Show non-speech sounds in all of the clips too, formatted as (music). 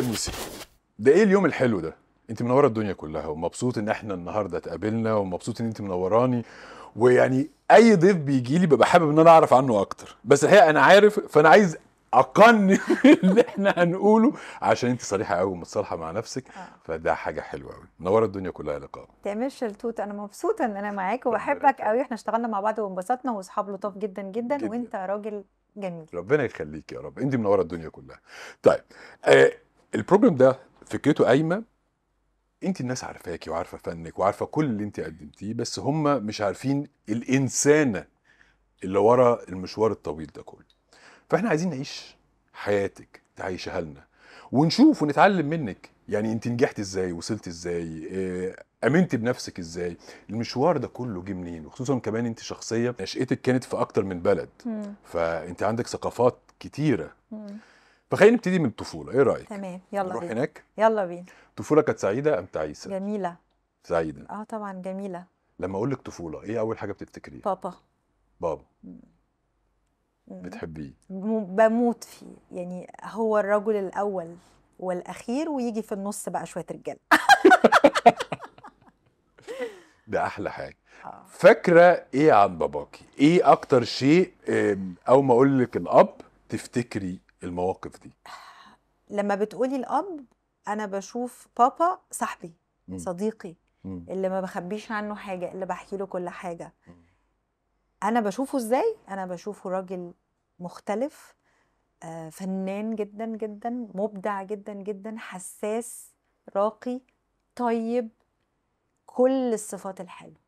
خميسي ده ايه اليوم الحلو ده انت منوره الدنيا كلها ومبسوط ان احنا النهارده اتقابلنا ومبسوط ان انت منوراني ويعني اي ضيف بيجي لي ببقى حابب ان انا اعرف عنه اكتر بس الحقيقه انا عارف فانا عايز اقنن (laughs) اللي احنا هنقوله عشان انت صريحه قوي ومتصالحه مع نفسك آه. فده حاجه حلوه قوي منوره الدنيا كلها لقاء تعملش التوت انا مبسوطه ان انا معاك وبحبك قوي احنا اشتغلنا مع بعض وانبسطنا واصحاب لطاف جدا, جدا جدا وانت راجل جميل ربنا يخليك يا رب انت منوره الدنيا كلها طيب آه البروجرام ده فكرته قايمه انت الناس عارفاكي وعارفه فنك وعارفه كل اللي انت قدمتيه بس هم مش عارفين الانسانه اللي ورا المشوار الطويل ده كله فاحنا عايزين نعيش حياتك تعيشها لنا ونشوف ونتعلم منك يعني انت نجحت ازاي وصلت ازاي آه، امنت بنفسك ازاي المشوار ده كله جه منين وخصوصا كمان انت شخصيه نشاتك كانت في اكتر من بلد فانت عندك ثقافات كتيره فخلينا نبتدي من الطفوله ايه رايك تمام يلا نروح بينا. هناك يلا بينا الطفوله كانت سعيده ام تعيسه جميله سعيده اه طبعا جميله لما اقول لك طفوله ايه اول حاجه بتفتكريها بابا بابا بتحبيه بموت فيه يعني هو الرجل الاول والاخير ويجي في النص بقى شويه رجاله (laughs) ده احلى حاجه آه. فاكره ايه عن باباكي ايه اكتر شيء او ما اقول لك الاب تفتكري المواقف دي لما بتقولي الاب انا بشوف بابا صاحبي صديقي مم. اللي ما بخبيش عنه حاجه اللي بحكي له كل حاجه مم. انا بشوفه ازاي انا بشوفه راجل مختلف آه فنان جدا جدا مبدع جدا جدا حساس راقي طيب كل الصفات الحلوه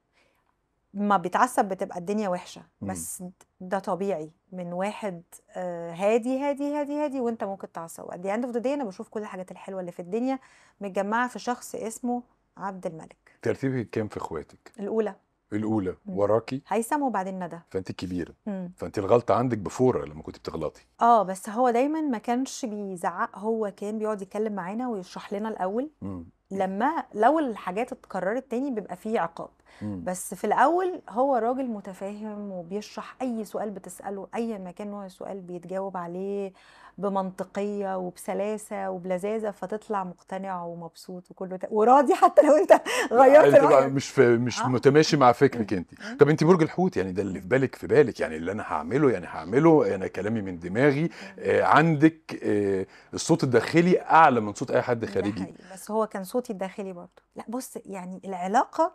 ما بيتعصب بتبقى الدنيا وحشه بس ده طبيعي من واحد آه، هادي هادي هادي هادي وانت ممكن تعصب دي the end of انا بشوف كل الحاجات الحلوه اللي في الدنيا متجمعه في شخص اسمه عبد الملك ترتيبك كام في اخواتك الاولى الاولى مم. وراكي هيثم وبعدين ندى فانت الكبيره فانت الغلطه عندك بفوره لما كنت بتغلطي اه بس هو دايما ما كانش بيزعق هو كان بيقعد يتكلم معانا ويشرح لنا الاول مم. لما لو الحاجات اتكررت تاني بيبقى فيه عقاب مم. بس في الاول هو راجل متفاهم وبيشرح اي سؤال بتساله اي مكان نوع السؤال بيتجاوب عليه بمنطقيه وبسلاسه وبلذاذه فتطلع مقتنع ومبسوط وكله ت... وراضي حتى لو انت غيرت مش ف... مش آه. متماشي مع فكرك انت طب انت برج الحوت يعني ده اللي في بالك في بالك يعني اللي انا هعمله يعني هعمله انا يعني كلامي من دماغي آه عندك آه الصوت الداخلي اعلى من صوت اي حد خارجي بس هو كان صوت صوتي الداخلي برضه لا بص يعني العلاقه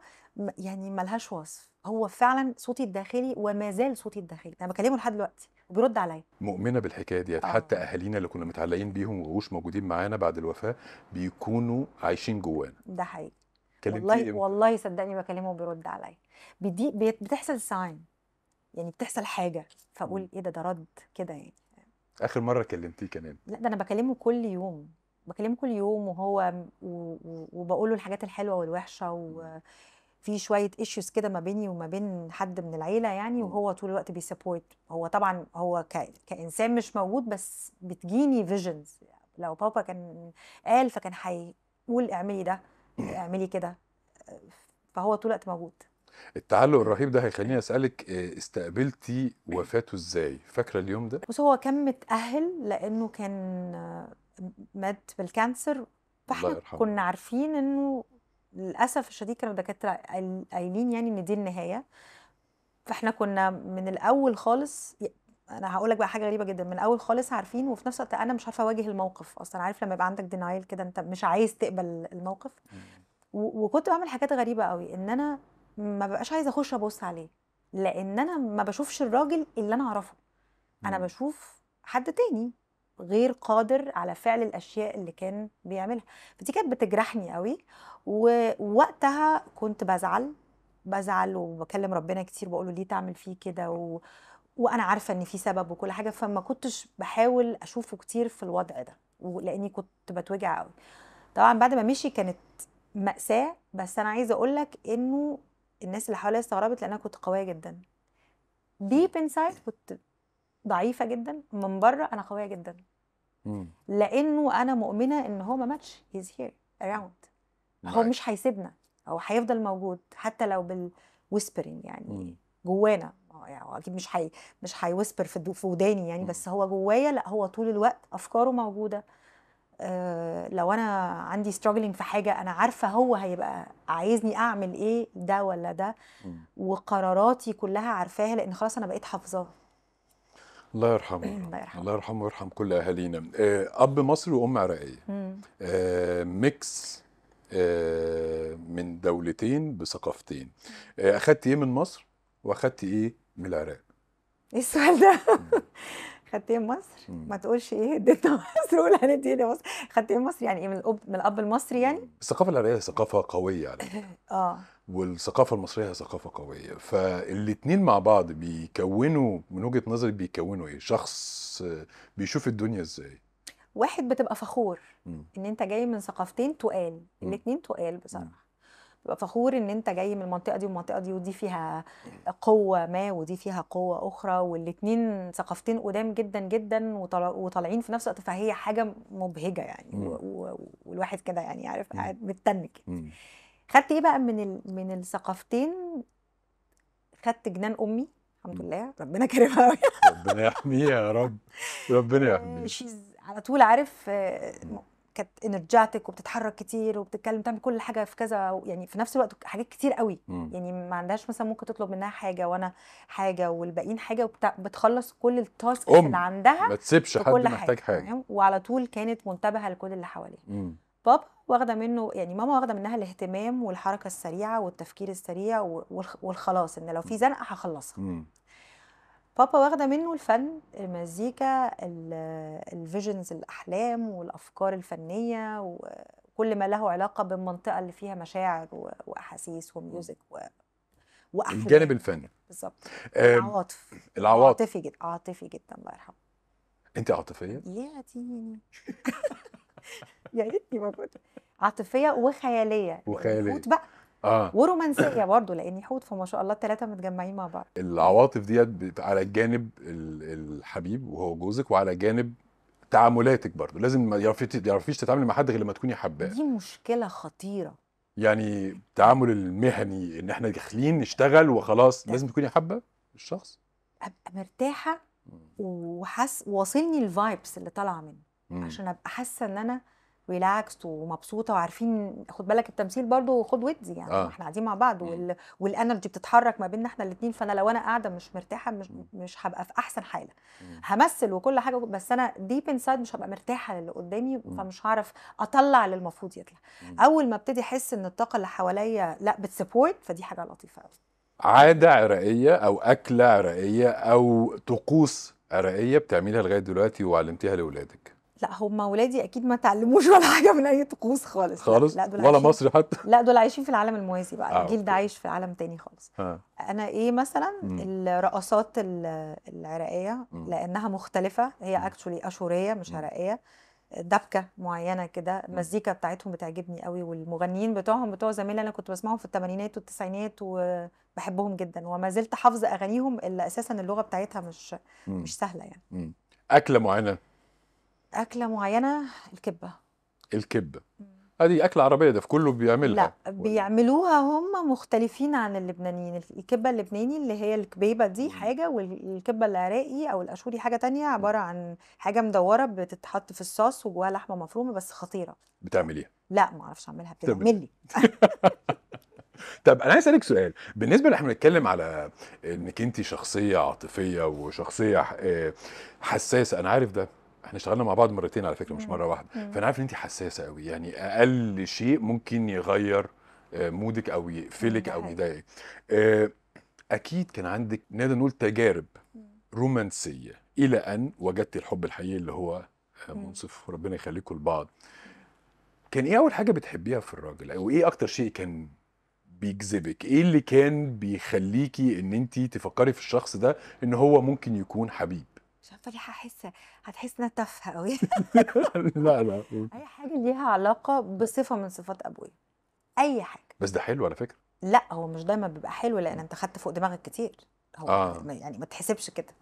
يعني ملهاش وصف هو فعلا صوتي الداخلي وما زال صوتي الداخلي انا بكلمه لحد دلوقتي وبيرد عليا مؤمنه بالحكايه ديت آه. حتى اهالينا اللي كنا متعلقين بيهم ومش موجودين معانا بعد الوفاه بيكونوا عايشين جوانا ده حقيقي والله إيه؟ والله صدقني بكلمه وبيرد عليا بدي بتحصل ساين يعني بتحصل حاجه فاقول ايه ده ده رد كده يعني اخر مره كلمتيه كمان لا ده انا بكلمه كل يوم بكلمه كل يوم وهو وبقول له الحاجات الحلوه والوحشه وفي شويه ايشوز كده ما بيني وما بين حد من العيله يعني وهو طول الوقت بيسبورت هو طبعا هو ك... كانسان مش موجود بس بتجيني فيجنز لو بابا كان قال فكان هيقول اعملي ده اعملي كده فهو طول الوقت موجود التعلق الرهيب ده هيخليني اسالك آه، استقبلتي وفاته ازاي فاكره اليوم ده بص هو كان متاهل لانه كان مات بالكانسر فاحنا كنا عارفين انه للاسف الشديد كانوا الدكاتره قايلين يعني ان دي النهايه فاحنا كنا من الاول خالص انا هقول لك بقى حاجه غريبه جدا من الاول خالص عارفين وفي نفس الوقت انا مش عارفه اواجه الموقف اصلا عارف لما يبقى عندك دينايل كده انت مش عايز تقبل الموقف وكنت بعمل حاجات غريبه قوي ان انا ما ببقاش عايزه اخش ابص عليه لان انا ما بشوفش الراجل اللي انا اعرفه انا بشوف حد تاني غير قادر على فعل الاشياء اللي كان بيعملها فدي كانت بتجرحني قوي ووقتها كنت بزعل بزعل وبكلم ربنا كتير بقوله ليه تعمل فيه كده و... وانا عارفه ان في سبب وكل حاجه فما كنتش بحاول اشوفه كتير في الوضع ده لاني كنت بتوجع قوي طبعا بعد ما مشي كانت ماساه بس انا عايزه اقول لك انه الناس اللي حواليا استغربت لان انا كنت قويه جدا ديب انسايد كنت ضعيفه جدا من بره انا قويه جدا مم. لانه انا مؤمنه ان هو ما ماتش هيز هير اراوند هو مش هيسيبنا هو هيفضل موجود حتى لو بالويسبرنج يعني مم. جوانا يعني اكيد مش حي مش هيويسبر في, وداني يعني مم. بس هو جوايا لا هو طول الوقت افكاره موجوده أه لو انا عندي ستراجلينج في حاجه انا عارفه هو هيبقى عايزني اعمل ايه ده ولا ده وقراراتي كلها عارفاها لان خلاص انا بقيت حافظاها الله يرحمه (clears throat) الله يرحمه الله يرحمه ويرحم كل اهالينا آه، اب مصري وام عراقيه آه، ميكس آه، من دولتين بثقافتين اخذت ايه من مصر واخذت ايه من العراق ايه السؤال ده (laughs) خدت ايه مصر ما تقولش ايه (laughs) اديتنا مصر قول ايه مصر خدت ايه مصر يعني ايه من الاب من الاب المصري يعني الثقافه العراقيه ثقافه قويه على (laughs) اه والثقافه المصريه هي ثقافه قويه فالاتنين مع بعض بيكونوا من وجهه نظري بيكونوا ايه شخص بيشوف الدنيا ازاي واحد بتبقى فخور م. ان انت جاي من ثقافتين تقال الاتنين تقال بصراحه بتبقى فخور ان انت جاي من المنطقه دي والمنطقه دي ودي فيها قوه ما ودي فيها قوه اخرى والاتنين ثقافتين قدام جدا جدا وطالعين في نفس الوقت فهي حاجه مبهجه يعني والواحد كده يعني عارف قاعد متنك خدت إيه بقى من ال... من الثقافتين خدت جنان أمي الحمد لله ربنا كرمها قوي (laughs) ربنا يحميها يا رب ربنا آه، يحميها على طول عارف آه، كانت انرجاتك وبتتحرك كتير وبتتكلم تعمل كل حاجه في كذا يعني في نفس الوقت حاجات كتير قوي م. يعني ما عندهاش مثلا ممكن تطلب منها حاجه وانا حاجه والباقيين حاجه وبتخلص كل التاسك اللي عندها ما تسيبش حد محتاج حاجه, حاجة. وعلى طول كانت منتبهه لكل اللي حواليها بابا واخده منه يعني ماما واخده منها الاهتمام والحركه السريعه والتفكير السريع والخلاص ان لو في زنقه هخلصها بابا واخده منه الفن المزيكا الفيجنز الاحلام والافكار الفنيه وكل ما له علاقه بالمنطقه اللي فيها مشاعر واحاسيس وميوزك و... واحلام الجانب الفني بالظبط العواطف العواطف عاطفي جدا عاطفي جدا الله يرحمه انت عاطفيه؟ يا ديني (laughs) يا ريتني عاطفيه وخياليه يعني وخياليه حوت بقى آه. ورومانسيه برضه لان حوت فما شاء الله الثلاثه متجمعين مع بعض العواطف ديت على الجانب الحبيب وهو جوزك وعلى جانب تعاملاتك برضه لازم ما يعرفيش تتعاملي مع حد غير لما تكوني حباه دي مشكله خطيره يعني التعامل المهني ان احنا داخلين نشتغل وخلاص لازم تكوني حابه الشخص ابقى مرتاحه وحاس واصلني الفايبس اللي طالعه منه عشان ابقى حاسه ان انا ريلاكس ومبسوطه وعارفين خد بالك التمثيل برضو خد ودي يعني آه. احنا قاعدين مع بعض وال... والانرجي بتتحرك ما بيننا احنا الاثنين فانا لو انا قاعده مش مرتاحه مش مش هبقى في احسن حاله همثل وكل حاجه بس انا ديب انسايد مش هبقى مرتاحه للي قدامي فمش هعرف اطلع اللي المفروض يطلع اول ما ابتدي احس ان الطاقه اللي حواليا لا بتسبورت فدي حاجه لطيفه قوي عاده عراقيه او اكله عراقيه او طقوس عراقيه بتعملها لغايه دلوقتي وعلمتيها لاولادك لا هما ولادي اكيد ما تعلموش ولا حاجه من اي طقوس خالص خالص لا, لا دول ولا مصري حتى لا دول عايشين في العالم الموازي بقى آه، الجيل ده عايش في عالم تاني خالص آه. انا ايه مثلا مم. الرقصات العراقيه مم. لانها مختلفه هي اكشولي اشوريه مش عراقيه دبكه معينه كده المزيكا بتاعتهم بتعجبني قوي والمغنيين بتوعهم بتوع زمان انا كنت بسمعهم في الثمانينات والتسعينات وبحبهم جدا وما زلت حافظه اغانيهم اللي اساسا اللغه بتاعتها مش مم. مش سهله يعني مم. اكله معينه اكله معينه الكبه الكبه هذه أكلة عربية ده في كله بيعملها لا بيعملوها هم مختلفين عن اللبنانيين الكبة اللبناني اللي هي الكبيبة دي حاجة والكبة العراقي أو الأشوري حاجة تانية عبارة عن حاجة مدورة بتتحط في الصوص وجواها لحمة مفرومة بس خطيرة بتعمليها لا ما اعرفش أعملها بتعملي (laughs) طب انا عايز اسالك سؤال بالنسبه اللي احنا بنتكلم على انك انت شخصيه عاطفيه وشخصيه آه، حساسه انا عارف ده احنا اشتغلنا مع بعض مرتين على فكره مش مره واحده فانا عارف ان انت حساسه قوي يعني اقل شيء ممكن يغير آه، مودك او يقفلك او يضايقك آه، اكيد كان عندك نقدر نقول تجارب رومانسيه الى ان وجدت الحب الحقيقي اللي هو آه، منصف وربنا يخليكم لبعض كان ايه اول حاجه بتحبيها في الراجل او ايه اكتر شيء كان بيجذبك ايه اللي كان بيخليكي ان انت تفكري في الشخص ده ان هو ممكن يكون حبيب مش عارفه ليه هحس هتحس انها تافهه قوي (laughs) لا لا (laughs) اي حاجه ليها علاقه بصفه من صفات ابويا اي حاجه بس ده حلو على فكره لا هو مش دايما بيبقى حلو لان انت خدت فوق دماغك كتير هو آه. يعني ما تحسبش كده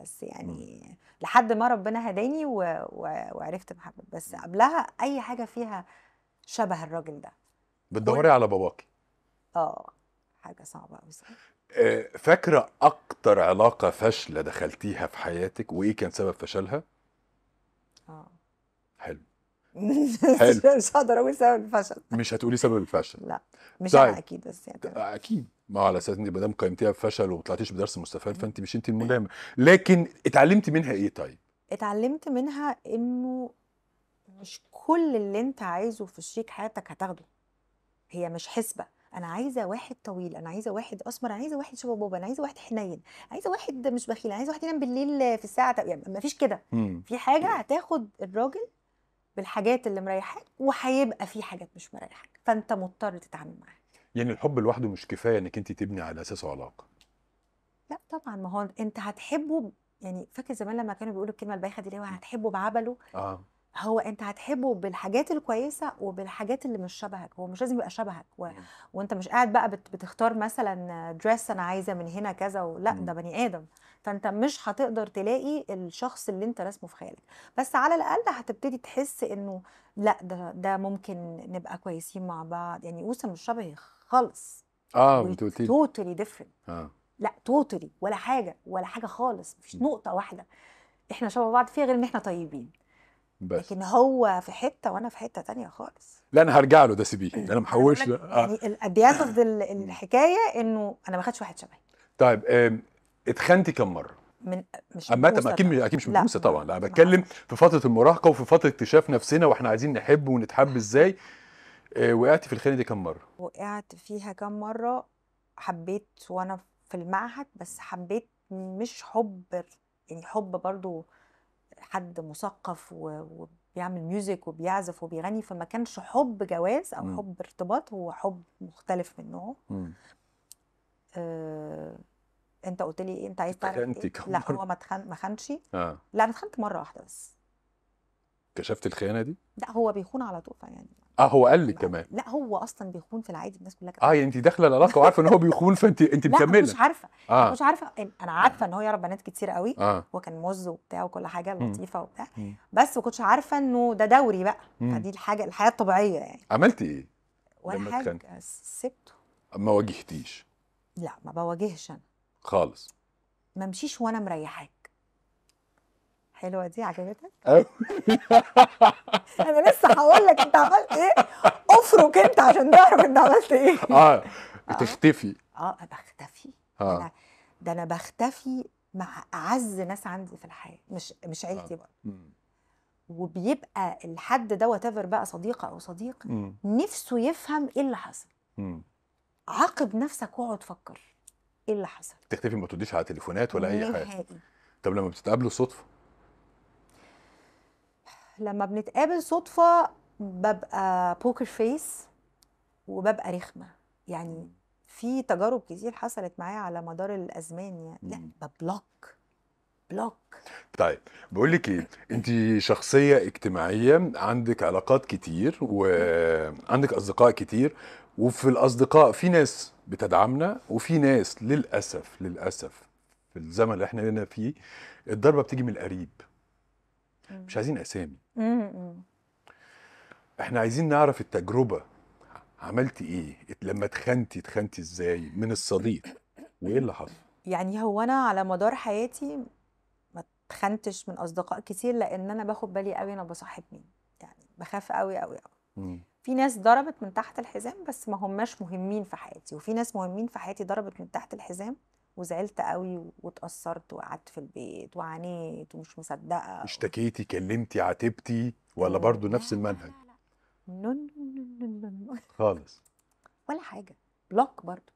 بس يعني مم. لحد ما ربنا هداني و... و... وعرفت محمد بس قبلها اي حاجه فيها شبه الراجل ده بتدوري و... على باباكي اه حاجه صعبه قوي آه، فاكرة أكتر علاقة فاشلة دخلتيها في حياتك وإيه كان سبب فشلها؟ آه حلو (laughs) حلو مش هقدر أقول سبب الفشل مش هتقولي سبب الفشل لا مش طيب. أنا أكيد بس يعني أكيد ما على اساس انت ما دام قيمتيها بفشل وما طلعتيش بدرس مستفاد فانت مش انت الملامه لكن اتعلمتي منها ايه طيب؟ اتعلمت منها انه مش كل اللي انت عايزه في شريك حياتك هتاخده هي مش حسبه انا عايزه واحد طويل انا عايزه واحد اسمر انا عايزه واحد شبه بابا انا عايزه واحد حنين عايزه واحد مش بخيل انا عايزه واحد ينام بالليل في الساعه يعني مفيش كده امم. في حاجه هتاخد الراجل بالحاجات اللي مريحاك وهيبقى في حاجات مش مريحاك فانت مضطر تتعامل معاها يعني الحب لوحده مش كفايه انك انت تبني على اساسه علاقه لا طبعا ما هو انت هتحبه يعني فاكر زمان لما كانوا بيقولوا الكلمه البايخه دي اللي هو هتحبه بعبله آه. هو انت هتحبه بالحاجات الكويسه وبالحاجات اللي مش شبهك هو مش لازم يبقى شبهك و... وانت مش قاعد بقى بت... بتختار مثلا دريس انا عايزه من هنا كذا ولا ده بني ادم فانت مش هتقدر تلاقي الشخص اللي انت راسمه في خيالك بس على الاقل هتبتدي تحس انه لا ده ده ممكن نبقى كويسين مع بعض يعني اوسه مش شبهي خالص اه توتلي توتالي ديفرنت اه لا توتالي ولا حاجه ولا حاجه خالص مفيش نقطه واحده احنا شبه بعض فيها غير ان احنا طيبين بس لكن هو في حته وانا في حته تانية خالص لا انا هرجع له ده سيبيه انا محوش له آه. يعني ات ذا (clears throat) الحكايه انه انا ما خدش واحد شبهي طيب اتخنتي كم مره؟ من مش اما انت اكيد اكيد مش مهووسه طبعا لا بتكلم في فتره المراهقه وفي فتره اكتشاف نفسنا واحنا عايزين نحب ونتحب ازاي آه، وقعت في الخانه دي كم مره؟ وقعت فيها كم مره حبيت وانا في المعهد بس حبيت مش حب يعني حب برضو حد مثقف وبيعمل ميوزك وبيعزف وبيغني فما كانش حب جواز او م. حب ارتباط هو حب مختلف من نوعه آه انت قلت لي انت عايز تعرف إيه؟ لا هو ما تخن... ما خانش آه. لا انا اتخنت مره واحده بس كشفت الخيانه دي؟ لا هو بيخون على طول يعني اه هو قال لي كمان لا هو اصلا بيخون في العادي الناس كلها اه يعني انت داخله العلاقه وعارفه ان هو بيخون فانت انت مكمله مش عارفه آه. مش عارفه انا عارفه ان هو يعرف بنات كتير قوي آه. هو كان مز وبتاع وكل حاجه لطيفه وبتاع م. بس ما كنتش عارفه انه ده دوري بقى م. فدي الحاجه الحياه الطبيعيه يعني عملتي ايه؟ ولا حاجه سبته ما واجهتيش لا ما بواجهش انا خالص ما امشيش وانا مريحاك حلوه دي عجبتك؟ (laughs) انا لسه هقول لك انت عملت ايه افرك انت عشان تعرف انت عملت ايه (laughs) اه بتختفي اه, آه، بختفي اه ده انا بختفي مع اعز ناس عندي في الحياه مش مش آه. عيلتي برضه وبيبقى الحد ده وات بقى صديقه او صديق نفسه يفهم ايه اللي حصل عاقب نفسك واقعد فكر ايه اللي حصل تختفي ما ترديش على تليفونات ولا اي حاجه طب لما بتتقابلوا صدفه لما بنتقابل صدفه ببقى بوكر فيس وببقى رخمه يعني في تجارب كتير حصلت معايا على مدار الازمان يعني لا ببلوك بلوك طيب بقول لك ايه انت شخصيه اجتماعيه عندك علاقات كتير وعندك اصدقاء كتير وفي الاصدقاء في ناس بتدعمنا وفي ناس للاسف للاسف في الزمن اللي احنا هنا فيه الضربه بتيجي من القريب مش عايزين اسامي امم. إحنا عايزين نعرف التجربة، عملتِ إيه؟ لمّا اتخنتي اتخنتي إزاي من الصديق وإيه اللي حصل؟ يعني هو أنا على مدار حياتي ما اتخنتش من أصدقاء كتير، لإن أنا باخد بالي قوي أنا بصاحب مين، يعني بخاف قوي قوي قوي في ناس ضربت من تحت الحزام بس ما هماش مهمين في حياتي، وفي ناس مهمين في حياتي ضربت من تحت الحزام وزعلت قوي واتأثرت وقعدت في البيت وعانيت ومش مصدقة اشتكيتي كلمتي عاتبتي ولا آه، برضو نفس المنهج؟ لا لا خالص (laughs) ولا حاجة بلوك برضو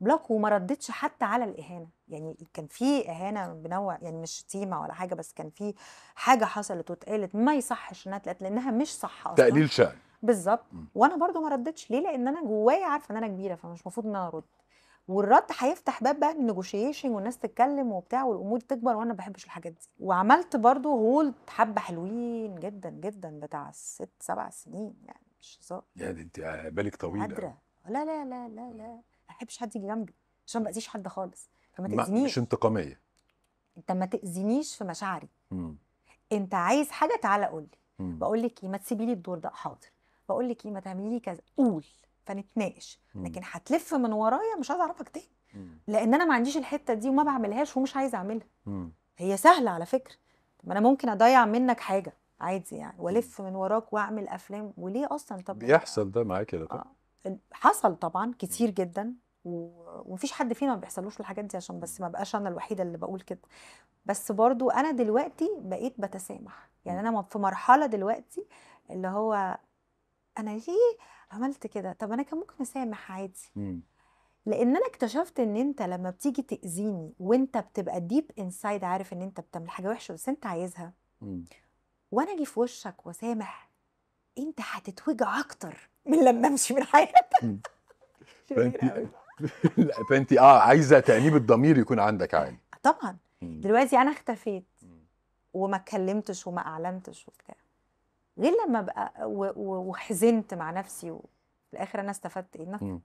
بلوك وما ردتش حتى على الإهانة يعني كان في إهانة بنوع يعني مش شتيمة ولا حاجة بس كان في حاجة حصلت واتقالت ما يصحش إنها اتقالت لأنها مش صح أصلا تقليل شأن بالظبط وانا برضو ما ردتش ليه لان انا جوايا عارفه ان انا كبيره فمش المفروض ان انا ارد والرد هيفتح باب بقى النيجوشيشن والناس تتكلم وبتاع والامور تكبر وانا ما بحبش الحاجات دي وعملت برضو هولد حبه حلوين جدا جدا بتاع ست سبع سنين يعني مش هزار يعني انت بالك طويله قادره لا لا لا لا آه. لا ما بحبش حد يجي جنبي عشان ما باذيش حد خالص فما تاذينيش مش انتقاميه انت ما تاذينيش في مشاعري مم. انت عايز حاجه تعالى قول لي بقول لك ايه ما تسيبي لي الدور ده حاضر بقول لك ايه ما تعملي لي كذا قول فنتناقش لكن هتلف من ورايا مش عايزه اعرفك تاني لان انا ما عنديش الحته دي وما بعملهاش ومش عايزه اعملها هي سهله على فكره ما انا ممكن اضيع منك حاجه عادي يعني والف من وراك واعمل افلام وليه اصلا طب بيحصل ده معاك كده طبعا آه. حصل طبعا كتير جدا ومفيش حد فينا ما بيحصلوش الحاجات دي عشان بس ما بقاش انا الوحيده اللي بقول كده بس برضو انا دلوقتي بقيت بتسامح يعني انا في مرحله دلوقتي اللي هو انا ليه عملت كده طب انا كان ممكن اسامح عادي مم. لان انا اكتشفت ان انت لما بتيجي تاذيني وانت بتبقى ديب انسايد عارف ان انت بتعمل حاجه وحشه بس انت عايزها مم. وانا اجي في وشك واسامح انت هتتوجع اكتر (laughs) من لما امشي من حياتك فانت (laughs) فانت (laughs) اه عايزه تانيب الضمير يكون عندك عادي طبعا دلوقتي انا اختفيت وما اتكلمتش وما اعلنتش وبتاع غير لما بقى وحزنت مع نفسي وفي الاخر انا استفدت ايه نفسي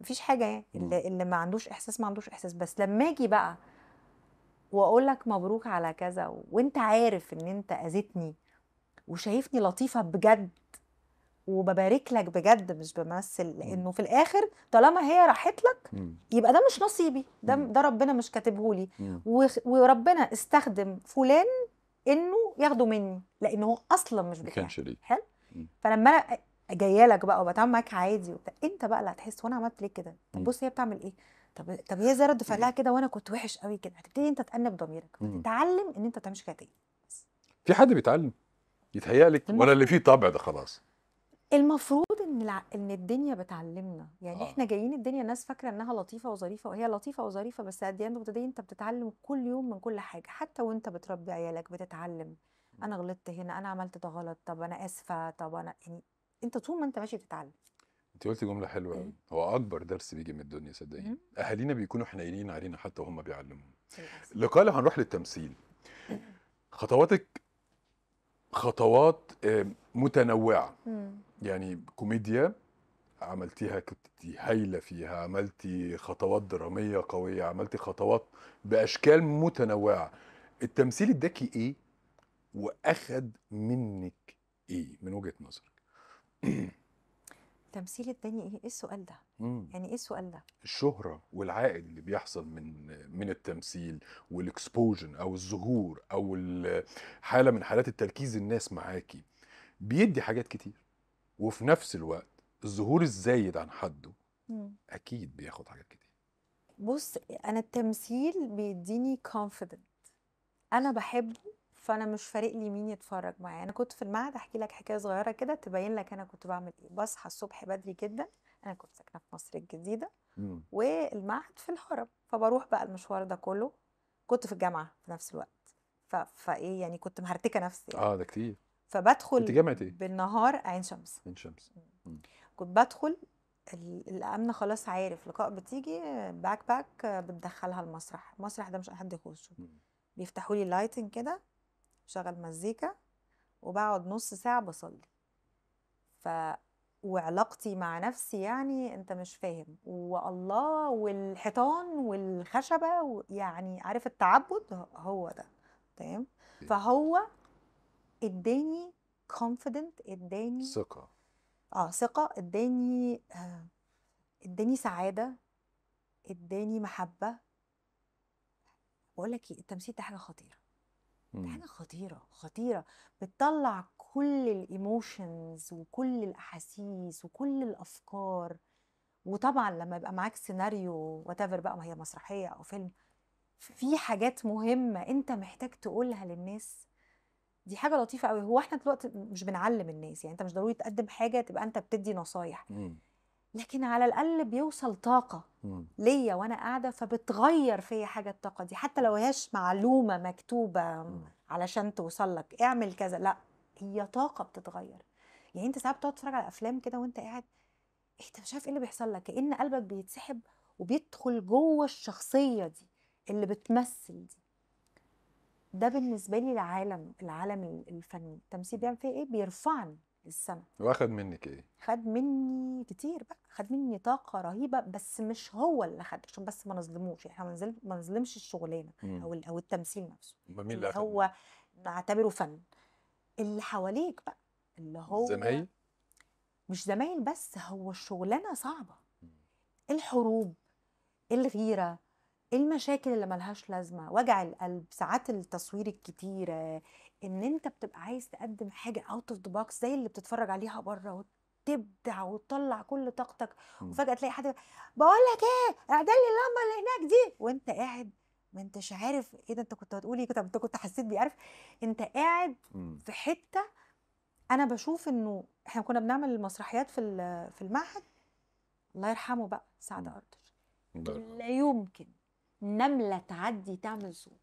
مفيش حاجه يعني اللي, اللي ما عندوش احساس ما عندوش احساس بس لما اجي بقى واقول لك مبروك على كذا وانت عارف ان انت اذيتني وشايفني لطيفه بجد وببارك لك بجد مش بمثل لانه في الاخر طالما هي راحت لك يبقى ده مش نصيبي ده ده ربنا مش كاتبه لي وربنا استخدم فلان انه ياخده مني لان هو اصلا مش بتاعي كانش ليه حلو فلما انا جايه لك بقى وبتعامل معاك عادي وبتاع انت بقى اللي هتحس وانا عملت ليه كده طب بص هي بتعمل ايه طب طب هي ازاي رد فعلها كده وانا كنت وحش قوي كده هتبتدي انت تأنب ضميرك فتتعلم ان انت ما تعملش كده تاني في حد بيتعلم يتهيأ لك ولا اللي فيه طبع ده خلاص المفروض ان الع... ان الدنيا بتعلمنا يعني آه. احنا جايين الدنيا الناس فاكره انها لطيفه وظريفه وهي لطيفه وظريفه بس قد ايه انت بتتعلم كل يوم من كل حاجه حتى وانت بتربي عيالك بتتعلم انا غلطت هنا انا عملت ده غلط طب انا اسفه طب انا يعني انت طول ما انت ماشي بتتعلم انت قلتي جمله حلوه قوي إيه؟ هو اكبر درس بيجي من الدنيا صدقيني اهالينا بيكونوا حنينين علينا حتى وهم بيعلمونا لقاء هنروح للتمثيل خطواتك خطوات آه، متنوعه يعني كوميديا عملتيها كنت هايله فيها عملتي خطوات دراميه قويه عملتي خطوات باشكال متنوعه التمثيل اداكي ايه واخد منك ايه من وجهه نظرك (clears throat) تمثيل الدنيا ايه؟ ايه السؤال ده؟ مم. يعني ايه السؤال ده؟ الشهرة والعائد اللي بيحصل من من التمثيل والاكسبوجن او الظهور او حالة من حالات التركيز الناس معاكي بيدي حاجات كتير وفي نفس الوقت الظهور الزايد عن حده مم. اكيد بياخد حاجات كتير بص انا التمثيل بيديني كونفيدنت انا بحبه فانا مش فارق لي مين يتفرج معايا انا كنت في المعهد احكي لك حكايه صغيره كده تبين لك انا كنت بعمل ايه بصحى الصبح بدري جدا انا كنت ساكنه في مصر الجديده والمعهد في الهرم فبروح بقى المشوار ده كله كنت في الجامعه في نفس الوقت ف... فايه يعني كنت مهرتكه نفسي يعني. اه ده كتير فبدخل انت جامعه ايه؟ بالنهار عين شمس عين شمس كنت بدخل الامن خلاص عارف لقاء بتيجي باك باك بتدخلها المسرح المسرح ده مش اي حد يخشه بيفتحوا لي اللايتنج كده شغل مزيكا وبقعد نص ساعة بصلي ف وعلاقتي مع نفسي يعني انت مش فاهم والله والحيطان والخشبة يعني عارف التعبد هو ده تمام فهو اداني كونفيدنت اداني ثقة اه ثقة اداني آه اداني سعادة اداني محبة بقول لك ايه التمثيل ده حاجة خطيرة دي حاجه خطيره خطيره بتطلع كل الايموشنز وكل الاحاسيس وكل الافكار وطبعا لما يبقى معاك سيناريو وات بقى ما هي مسرحيه او فيلم في حاجات مهمه انت محتاج تقولها للناس دي حاجه لطيفه قوي هو احنا دلوقتي مش بنعلم الناس يعني انت مش ضروري تقدم حاجه تبقى انت بتدي نصايح لكن على الاقل بيوصل طاقه ليا وانا قاعده فبتغير فيا حاجه الطاقه دي حتى لو هياش معلومه مكتوبه علشان توصل لك اعمل كذا لا هي طاقه بتتغير يعني انت ساعات بتقعد تتفرج على افلام كده وانت قاعد انت مش عارف ايه اللي بيحصل لك كان قلبك بيتسحب وبيدخل جوه الشخصيه دي اللي بتمثل دي ده بالنسبه لي العالم العالم الفني التمثيل بيعمل فيه ايه بيرفعني السماء واخد منك ايه خد مني كتير بقى خد مني طاقه رهيبه بس مش هو اللي خد عشان بس ما نظلموش يعني احنا يعني ما نظلمش الشغلانه او او التمثيل نفسه مين اللي هو نعتبره فن اللي حواليك بقى اللي هو زمايل مش زمايل بس هو الشغلانه صعبه الحروب الغيره المشاكل اللي ملهاش لازمه وجع القلب ساعات التصوير الكتير ان انت بتبقى عايز تقدم حاجه اوت اوف ذا بوكس زي اللي بتتفرج عليها بره وتبدع وتطلع كل طاقتك وفجاه تلاقي حد بقول لك ايه اعدل لي اللمبه اللي هناك دي وانت قاعد ما انتش عارف ايه ده انت كنت هتقول ايه طب انت كنت حسيت بيه عارف انت قاعد في حته انا بشوف انه احنا كنا بنعمل المسرحيات في في المعهد الله يرحمه بقى سعد ارتش لا يمكن نمله تعدي تعمل صوت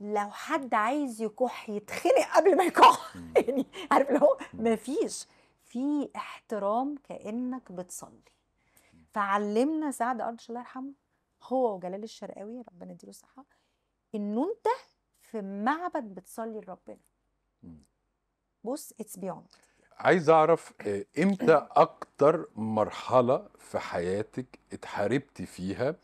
لو حد عايز يكح يتخنق قبل ما يكح (laughs) يعني عارف اللي هو مفيش في احترام كانك بتصلي فعلمنا سعد أرش الله يرحمه هو وجلال الشرقاوي ربنا يديله الصحة إنه أنت في معبد بتصلي لربنا بص اتس بيوند عايز اعرف آه، امتى اكتر مرحله في حياتك اتحاربتي فيها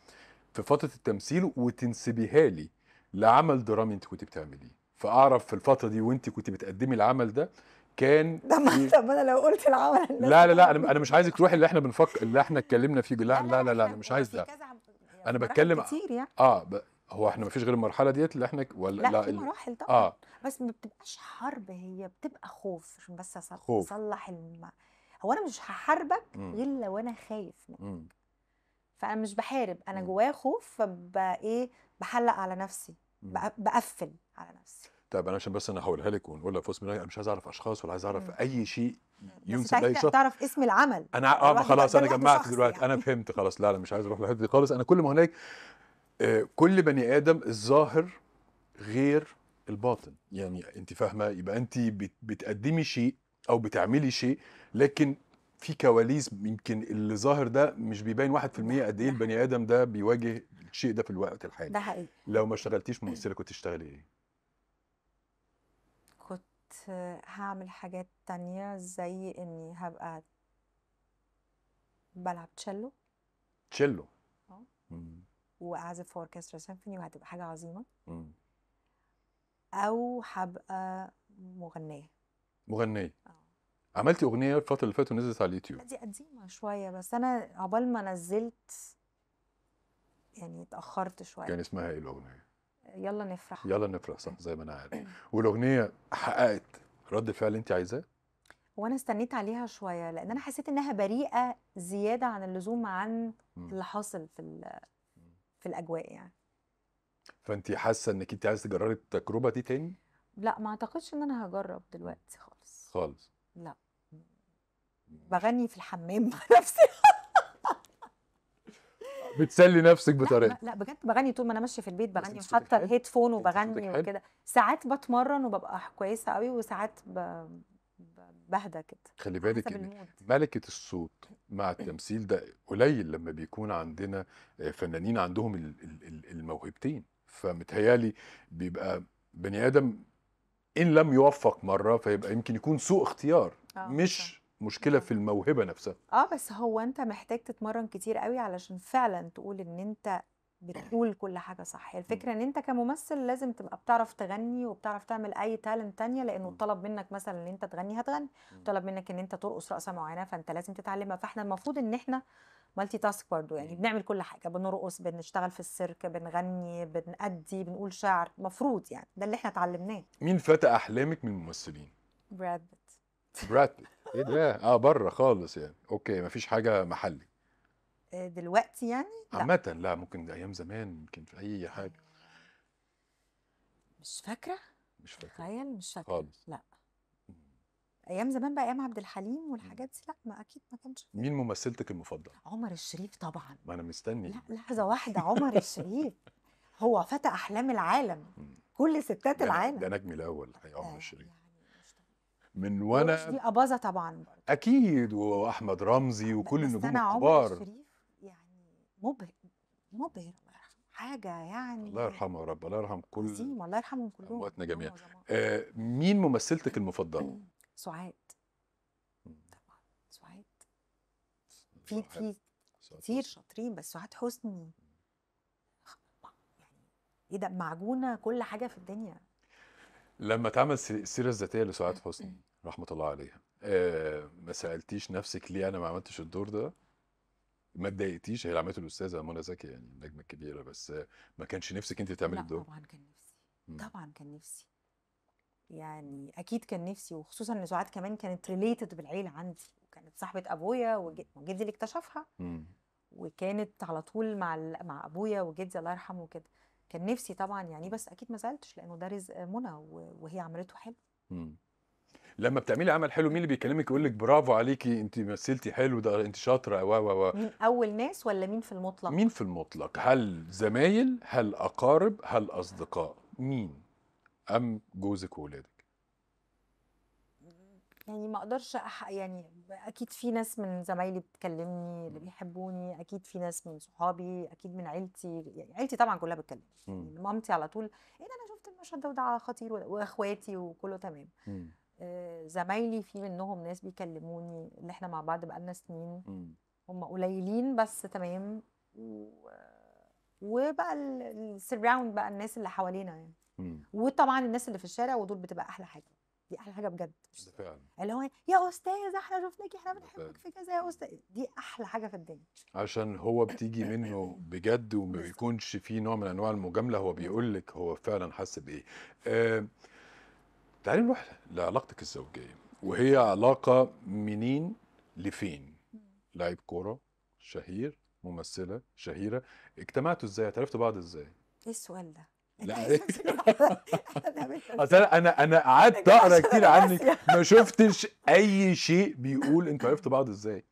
في فتره التمثيل وتنسبيها لي لعمل درامي انت كنت بتعمليه فاعرف في الفتره دي وانت كنت بتقدمي العمل ده كان ده (laughs) ما إيه؟ طب انا لو قلت العمل لا لا لا انا انا مش عايزك تروحي اللي احنا بنفكر اللي احنا اتكلمنا فيه لا لا لا, لا انا مش عايز ده يعني انا بتكلم كتير يعني اه ب... هو احنا ما فيش غير المرحله ديت اللي احنا ولا لا, لا في مراحل طبعا آه. بس ما بتبقاش حرب هي بتبقى خوف عشان بس أصلح خوف. اصلح الم... هو انا مش هحاربك غير لو انا خايف منك فانا مش بحارب انا جوايا خوف فبقى ايه بحلق على نفسي بقفل على نفسي طيب انا عشان بس انا هقولها لك ونقولها في وسط انا مش عايز اعرف اشخاص ولا عايز اعرف اي شيء ينسب لاي شخص تعرف اسم العمل انا يعني اه خلاص انا جمعت دلوقتي يعني. انا فهمت خلاص لا انا مش عايز اروح للحته دي خالص انا كل ما هناك آه، كل بني ادم الظاهر غير الباطن يعني انت فاهمه يبقى انت بتقدمي شيء او بتعملي شيء لكن في كواليس يمكن اللي ظاهر ده مش بيبين 1% قد ايه البني ادم ده بيواجه الشيء ده في الوقت الحالي ده حقيقي لو ما اشتغلتيش ممثله كنت تشتغلي ايه؟ كنت هعمل حاجات تانية زي اني هبقى بلعب تشيلو تشيلو اه واعزف في اوركسترا سيمفوني وهتبقى حاجه عظيمه مم. او هبقى مغنيه مغنيه اه عملتي اغنيه الفتره اللي فاتت ونزلت على اليوتيوب دي قديمه شويه بس انا عقبال ما نزلت يعني اتاخرت شويه كان اسمها ايه الاغنيه يلا نفرح يلا نفرح صح زي ما انا عارف والاغنيه حققت رد الفعل اللي انت عايزاه وانا استنيت عليها شويه لان انا حسيت انها بريئه زياده عن اللزوم عن اللي حاصل في في الاجواء يعني فانت حاسه انك انت عايزه تجربي التجربه دي تاني لا ما اعتقدش ان انا هجرب دلوقتي خالص خالص لا بغني في الحمام (laughs) مع نفسي بتسلي نفسك بطريقه لا, لا بجد بغني طول ما انا ماشيه في البيت بغني الهيد فون وبغني وكده ساعات بتمرن وببقى كويسه قوي وساعات ب... بهدى كده خلي بالك ان ملكه الصوت مع التمثيل ده قليل لما بيكون عندنا آه، فنانين عندهم الموهبتين فمتهيالي بيبقى بني ادم ان لم يوفق مره فيبقى يمكن يكون سوء اختيار آه، مش مشكله في الموهبه نفسها اه بس هو انت محتاج تتمرن كتير قوي علشان فعلا تقول ان انت بتقول كل حاجه صح الفكره ان انت كممثل لازم تبقى بتعرف تغني وبتعرف تعمل اي تالنت تانية لانه طلب منك مثلا ان انت تغني هتغني طلب منك ان انت ترقص رقصه معينه فانت لازم تتعلمها فاحنا المفروض ان احنا مالتي تاسك برضه يعني بنعمل كل حاجه بنرقص بنشتغل في السيرك بنغني بنأدي بنقول شعر مفروض يعني ده اللي احنا اتعلمناه مين فتى احلامك من الممثلين براد بيت براد بيت ايه ده اه بره خالص يعني اوكي مفيش حاجه محلي آه، دلوقتي يعني عامه لا ممكن ايام زمان ممكن في اي حاجه مش فاكره مش فاكرة. تخيل مش فاكره خالص لا ايام زمان بقى ايام عبد الحليم والحاجات دي لا ما اكيد ما كانش فاكر مين ممثلتك المفضله عمر الشريف طبعا ما انا مستني لا لحظه واحده عمر الشريف هو فتى احلام العالم كل ستات ده العالم ده نجمي الاول الحقيقه عمر آه، الشريف من وانا دي اباظه طبعا برضه اكيد واحمد رمزي وكل النجوم الكبار بس شريف يعني مبهر مبهر حاجه يعني الله يرحمه يا رب الله يرحم كل عظيم الله يرحمهم كلهم امواتنا جميعا آه مين ممثلتك المفضله؟ (clears throat) سعاد طبعا سعاد في في كتير شاطرين بس سعاد حسني يعني ايه ده معجونه كل حاجه في الدنيا لما اتعمل السيره الذاتيه لسعاد (clears throat) حسني رحمه الله عليها آه ما سالتيش نفسك ليه انا ما عملتش الدور ده ما اتضايقتيش هي اللي عملته الاستاذه منى زكي يعني النجمه الكبيره بس ما كانش نفسك انت تعملي الدور طبعا كان نفسي م. طبعا كان نفسي يعني اكيد كان نفسي وخصوصا ان سعاد كمان كانت ريليتد بالعيله عندي وكانت صاحبه ابويا وجدي اللي اكتشفها م. وكانت على طول مع مع ابويا وجدي الله يرحمه وكده كان نفسي طبعا يعني بس اكيد ما زعلتش لانه ده رزق منى وهي عملته حلو لما بتعملي عمل حلو مين اللي بيكلمك يقول لك برافو عليكي انت مثلتي حلو ده انت شاطره و و و مين اول ناس ولا مين في المطلق مين في المطلق هل زمايل هل اقارب هل اصدقاء مين ام جوزك واولادك يعني ما اقدرش احق يعني اكيد في ناس من زمايلي بتكلمني اللي بيحبوني اكيد في ناس من صحابي اكيد من عيلتي يعني عيلتي طبعا كلها بتكلمني يعني مامتي على طول ايه ده انا شفت المشهد ده وده خطير واخواتي وكله تمام آه، زمايلي في منهم ناس بيكلموني اللي احنا مع بعض بقالنا سنين هم قليلين بس تمام و... آه، وبقى السراوند بقى الناس اللي حوالينا يعني وطبعا الناس اللي في الشارع ودول بتبقى احلى حاجه دي احلى حاجه بجد فعلا اللي هو يا استاذ احنا شفناكي احنا بنحبك في كذا يا استاذ دي احلى حاجه في الدنيا عشان هو بتيجي منه بجد وما بيكونش فيه نوع من انواع المجامله هو بيقول لك هو فعلا حاسس بايه آه تعالي نروح لعلاقتك الزوجيه وهي علاقه منين لفين لعيب كوره شهير ممثله شهيره اجتمعتوا ازاي عرفتوا بعض ازاي ايه السؤال ده لا اصل انا انا قعدت اقرا كتير عنك ما شفتش اي شيء بيقول انتوا عرفتوا بعض ازاي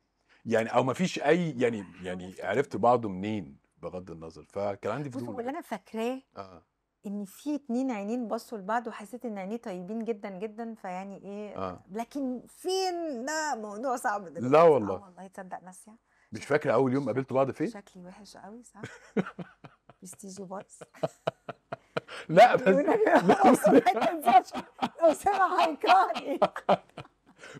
يعني او ما فيش اي يعني يعني عرفتوا بعض منين بغض النظر فكان عندي فضول اللي يعني. انا فاكراه آه. ان في اتنين عينين بصوا لبعض وحسيت ان عينيه طيبين جدا جدا فيعني ايه آه. لكن فين ده موضوع صعب دلوقتي لا والله آه والله تصدق ناسيه مش فاكره اول يوم قابلت بعض فين شكلي وحش قوي صح (laughs) برستيجي بايظ لا (laughs) بس لا بس (laughs) لو سمع هيكرهني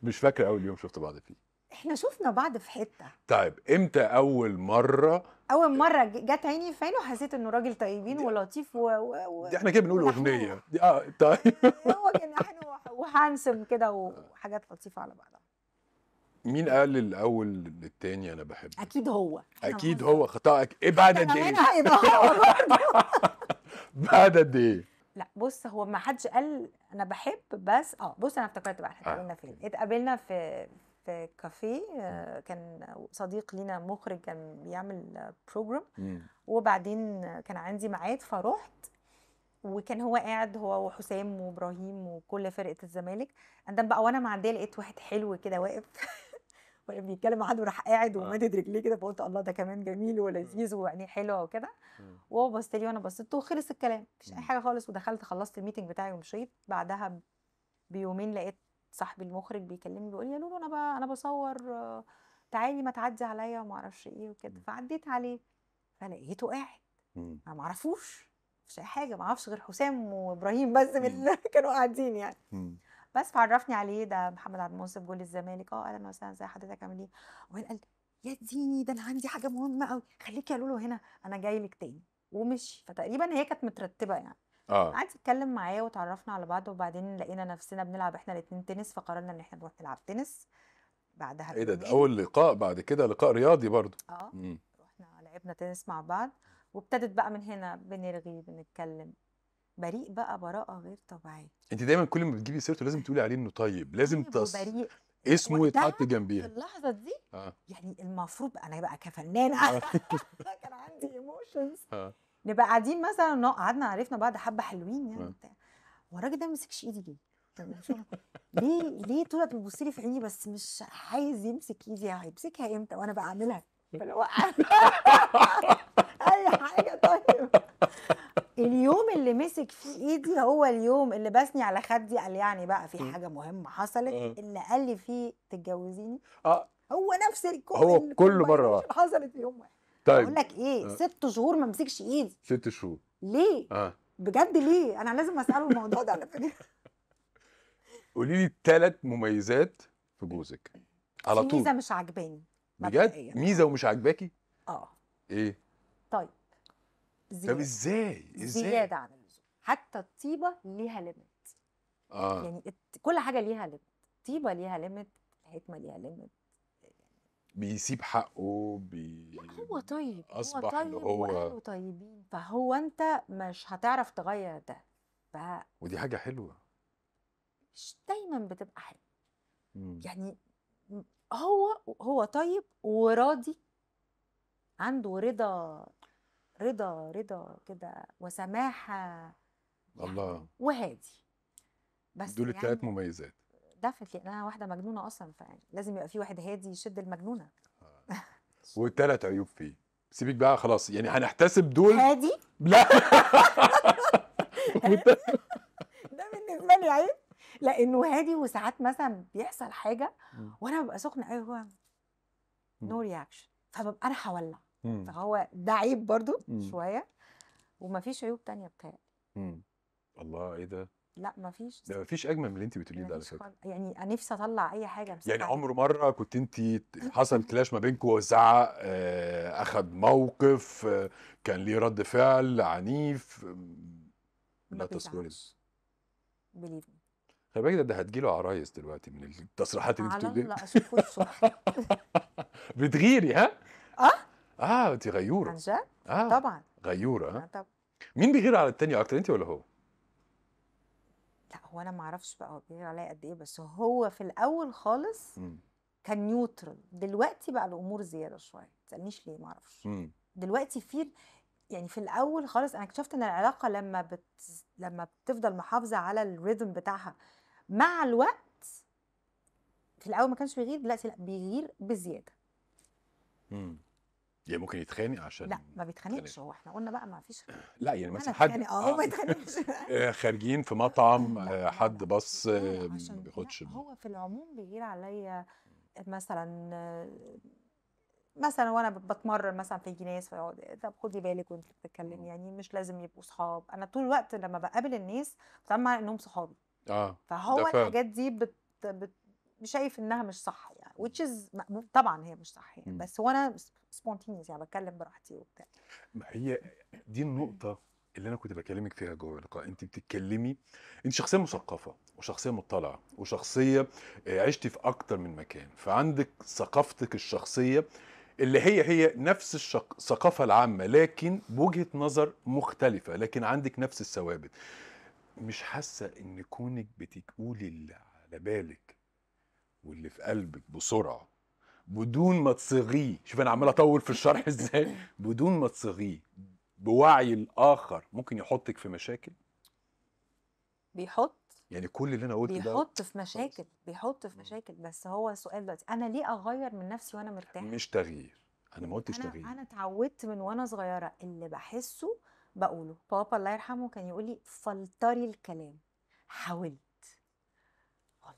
مش فاكره اول يوم شفت بعض فيه احنا شفنا بعض في حته طيب امتى اول مره اول مره جت عيني في عينه حسيت انه راجل طيبين ولطيف و, و... و... دي احنا كده بنقول اغنيه دي اه طيب (laughs) هو كان احنا وهانسم كده وحاجات لطيفه على بعضها مين قال الاول للتاني انا بحبك اكيد هو اكيد هو خطاك ايه بعد قد ايه (laughs) بعد قد ايه لا بص هو ما حدش قال انا بحب بس اه بص انا افتكرت بقى احنا اتقابلنا آه. فين اتقابلنا في في كافيه آه، كان صديق لينا مخرج كان بيعمل بروجرام وبعدين كان عندي ميعاد فروحت وكان هو قاعد هو وحسام وابراهيم وكل فرقه الزمالك قدام بقى وانا معديه لقيت واحد حلو كده واقف (laughs) واقف بيتكلم مع حد وراح قاعد آه. ومدد رجليه كده فقلت الله ده كمان جميل ولذيذ وعينيه حلوه وكده وهو بص لي وانا بصيت له وخلص الكلام مفيش اي حاجه خالص ودخلت خلصت الميتنج بتاعي ومشيت بعدها بيومين لقيت صاحبي المخرج بيكلمني بيقول لي يا لولو انا انا بصور تعالي ما تعدي عليا وما اعرفش ايه وكده فعديت عليه فلقيته قاعد انا ما اعرفوش مش اي حاجه ما اعرفش غير حسام وابراهيم بس من اللي (laughs) كانوا قاعدين يعني بس فعرفني عليه ده محمد عبد المنصف جول الزمالك اه اهلا وسهلا ازي حضرتك عامل ايه؟ وبعدين قال يا ديني ده انا عندي حاجه مهمه قوي خليكي يا لولو هنا انا جاي لك تاني ومشي فتقريبا هي كانت مترتبه يعني اه قعد يتكلم معايا وتعرفنا على بعض وبعدين لقينا نفسنا بنلعب احنا الاثنين تنس فقررنا ان احنا نروح نلعب تنس بعدها ايه ده, ده اول لقاء بعد كده لقاء رياضي برضه اه رحنا لعبنا تنس مع بعض وابتدت بقى من هنا بنرغي بنتكلم بريء بقى براءه غير طبيعيه انت دايما كل ما بتجيبي سيرته لازم تقولي عليه انه طيب لازم طيب تص بريء اسمه يتحط جنبيها في اللحظه دي آه. يعني المفروض انا بقى كفنانه آه. (laughs) كان عندي ايموشنز (laughs) آه. نبقى قاعدين مثلا قعدنا عرفنا بعض حبه حلوين يعني آه. بتاع والراجل ده ما مسكش ايدي ليه؟ ليه ليه طول الوقت بيبص لي في عيني بس مش عايز يمسك ايدي هيمسكها امتى وانا بعملها فلو (laughs) اي حاجه طيب اليوم اللي مسك فيه ايدي هو اليوم اللي بسني على خدي قال يعني بقى في حاجه مهمه حصلت آه. اللي قال لي فيه تتجوزيني اه هو نفس الكل هو كل مره حصلت في يوم واحد طيب اقول لك ايه آه. ست شهور ما امسكش ايدي ست شهور ليه؟ اه بجد ليه؟ انا لازم اساله الموضوع ده على فكره (laughs) قولي لي الثلاث مميزات في جوزك على طول ميزه مش عاجباني بجد ميزه ومش عاجباكي؟ اه ايه؟ طيب زيادة. طب ازاي؟ ازاي؟ زياده عن اللزوم حتى الطيبه ليها ليميت اه يعني كل حاجه ليها ليميت الطيبه ليها ليميت الحكمه ليها ليميت بيسيب حقه بي... هو طيب هو اصبح هو طيب هو واهله طيبين فهو انت مش هتعرف تغير ده ف... ودي حاجه حلوه مش دايما بتبقى حلوة مم. يعني هو هو طيب وراضي عنده رضا رضا رضا كده وسماحه يعني الله وهادي بس دول الثلاث يعني مميزات اتدفت لان انا واحده مجنونه اصلا فلازم يبقى في واحد هادي يشد المجنونه (laughs) والثلاث عيوب فيه سيبك بقى خلاص يعني هنحتسب دول هادي (laughs) لا (laughs) ده بالنسبه لي عيب لانه هادي وساعات مثلا بيحصل حاجه وانا ببقى سخنه قوي هو نو رياكشن فببقى انا هولع فهو ده عيب برضو شويه ومفيش عيوب تانية بتاعي الله ايه ده لا مفيش ده مفيش اجمل من اللي انت بتقوليه يعني ده على فكره يعني انا نفسي اطلع اي حاجه بس يعني عمر مره كنت انت حصل (laughs) كلاش ما بينكم وزعق آه، اخد موقف آه، كان ليه رد فعل عنيف لا تذكري بليف خلي بالك ده, ده هتجيله عرايس دلوقتي من التصريحات اللي انت بتقوليها لا اشوفه الصبح (laughs) بتغيري ها؟ اه اه انت غيوره عن جد؟ اه طبعا غيوره ها؟ آه طبعا مين بيغير على التاني اكتر انت ولا هو؟ لا هو انا ما اعرفش بقى هو بيغير عليا قد ايه بس هو في الاول خالص إمم. كان نيوترال دلوقتي بقى الامور زياده شويه ما تسالنيش ليه ما اعرفش إمم. دلوقتي في يعني في الاول خالص انا اكتشفت ان العلاقه لما بت... لما بتفضل محافظه على الريتم بتاعها مع الوقت في الاول ما كانش بيغير دلوقتي لا بيغير بزياده امم يعني ممكن يتخانق عشان لا ما بيتخانقش هو احنا قلنا بقى ما فيش (clears throat) لا يعني مثلا حد اه ما آه. يتخانقش (laughs) آه، خارجين في مطعم (laughs) آه، حد بص ما بياخدش هو في العموم بيجي عليا مثلا مثلا وانا بتمرن مثلا في الجناس فيقعد إيه، طب خدي بالك وانت بتتكلم يعني مش لازم يبقوا صحاب انا طول الوقت لما بقابل الناس بتعامل مع انهم صحابي اه فهو الحاجات دي بت بت شايف انها مش صح يعني which is طبعا هي مش صح يعني بس وانا سبونتينيوس يعني بتكلم براحتي وبتاع ما هي دي النقطه اللي انا كنت بكلمك فيها جوه اللقاء انت بتتكلمي انت شخصيه مثقفه وشخصيه مطلعه وشخصيه آه، عشتي في اكتر من مكان فعندك ثقافتك الشخصيه اللي هي هي نفس الشق... الثقافه العامه لكن بوجهه نظر مختلفه لكن عندك نفس الثوابت مش حاسه ان كونك بتقولي اللي على بالك واللي في قلبك بسرعه بدون ما تصغيه شوف انا عمال اطول في الشرح (laughs) ازاي بدون ما تصغيه بوعي الاخر ممكن يحطك في مشاكل بيحط يعني كل اللي انا قلته ده بيحط في مشاكل بيحط في مشاكل بس هو السؤال دلوقتي انا ليه اغير من نفسي وانا مرتاحه مش تغيير انا ما قلتش تغيير انا اتعودت من وانا صغيره اللي بحسه بقوله بابا الله يرحمه كان يقول لي فلتري الكلام حاولي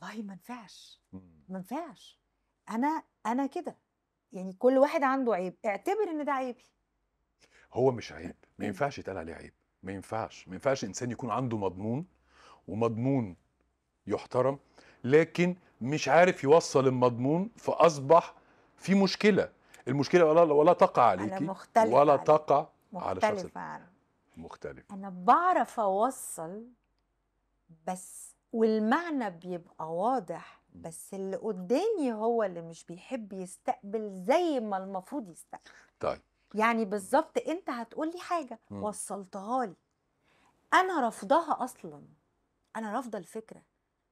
والله ما ينفعش ما ينفعش انا انا كده يعني كل واحد عنده عيب اعتبر ان ده عيبي هو مش عيب ما ينفعش يتقال عليه عيب ما ينفعش ما ينفعش انسان يكون عنده مضمون ومضمون يحترم لكن مش عارف يوصل المضمون فاصبح في مشكله المشكله ولا ولا تقع عليكي أنا مختلف ولا عليك. تقع مختلف على شخص مختلف انا بعرف اوصل بس والمعنى بيبقى واضح بس اللي قدامي هو اللي مش بيحب يستقبل زي ما المفروض يستقبل طيب يعني بالظبط انت هتقول لي حاجه م. وصلتها لي انا رافضاها اصلا انا رافضه الفكره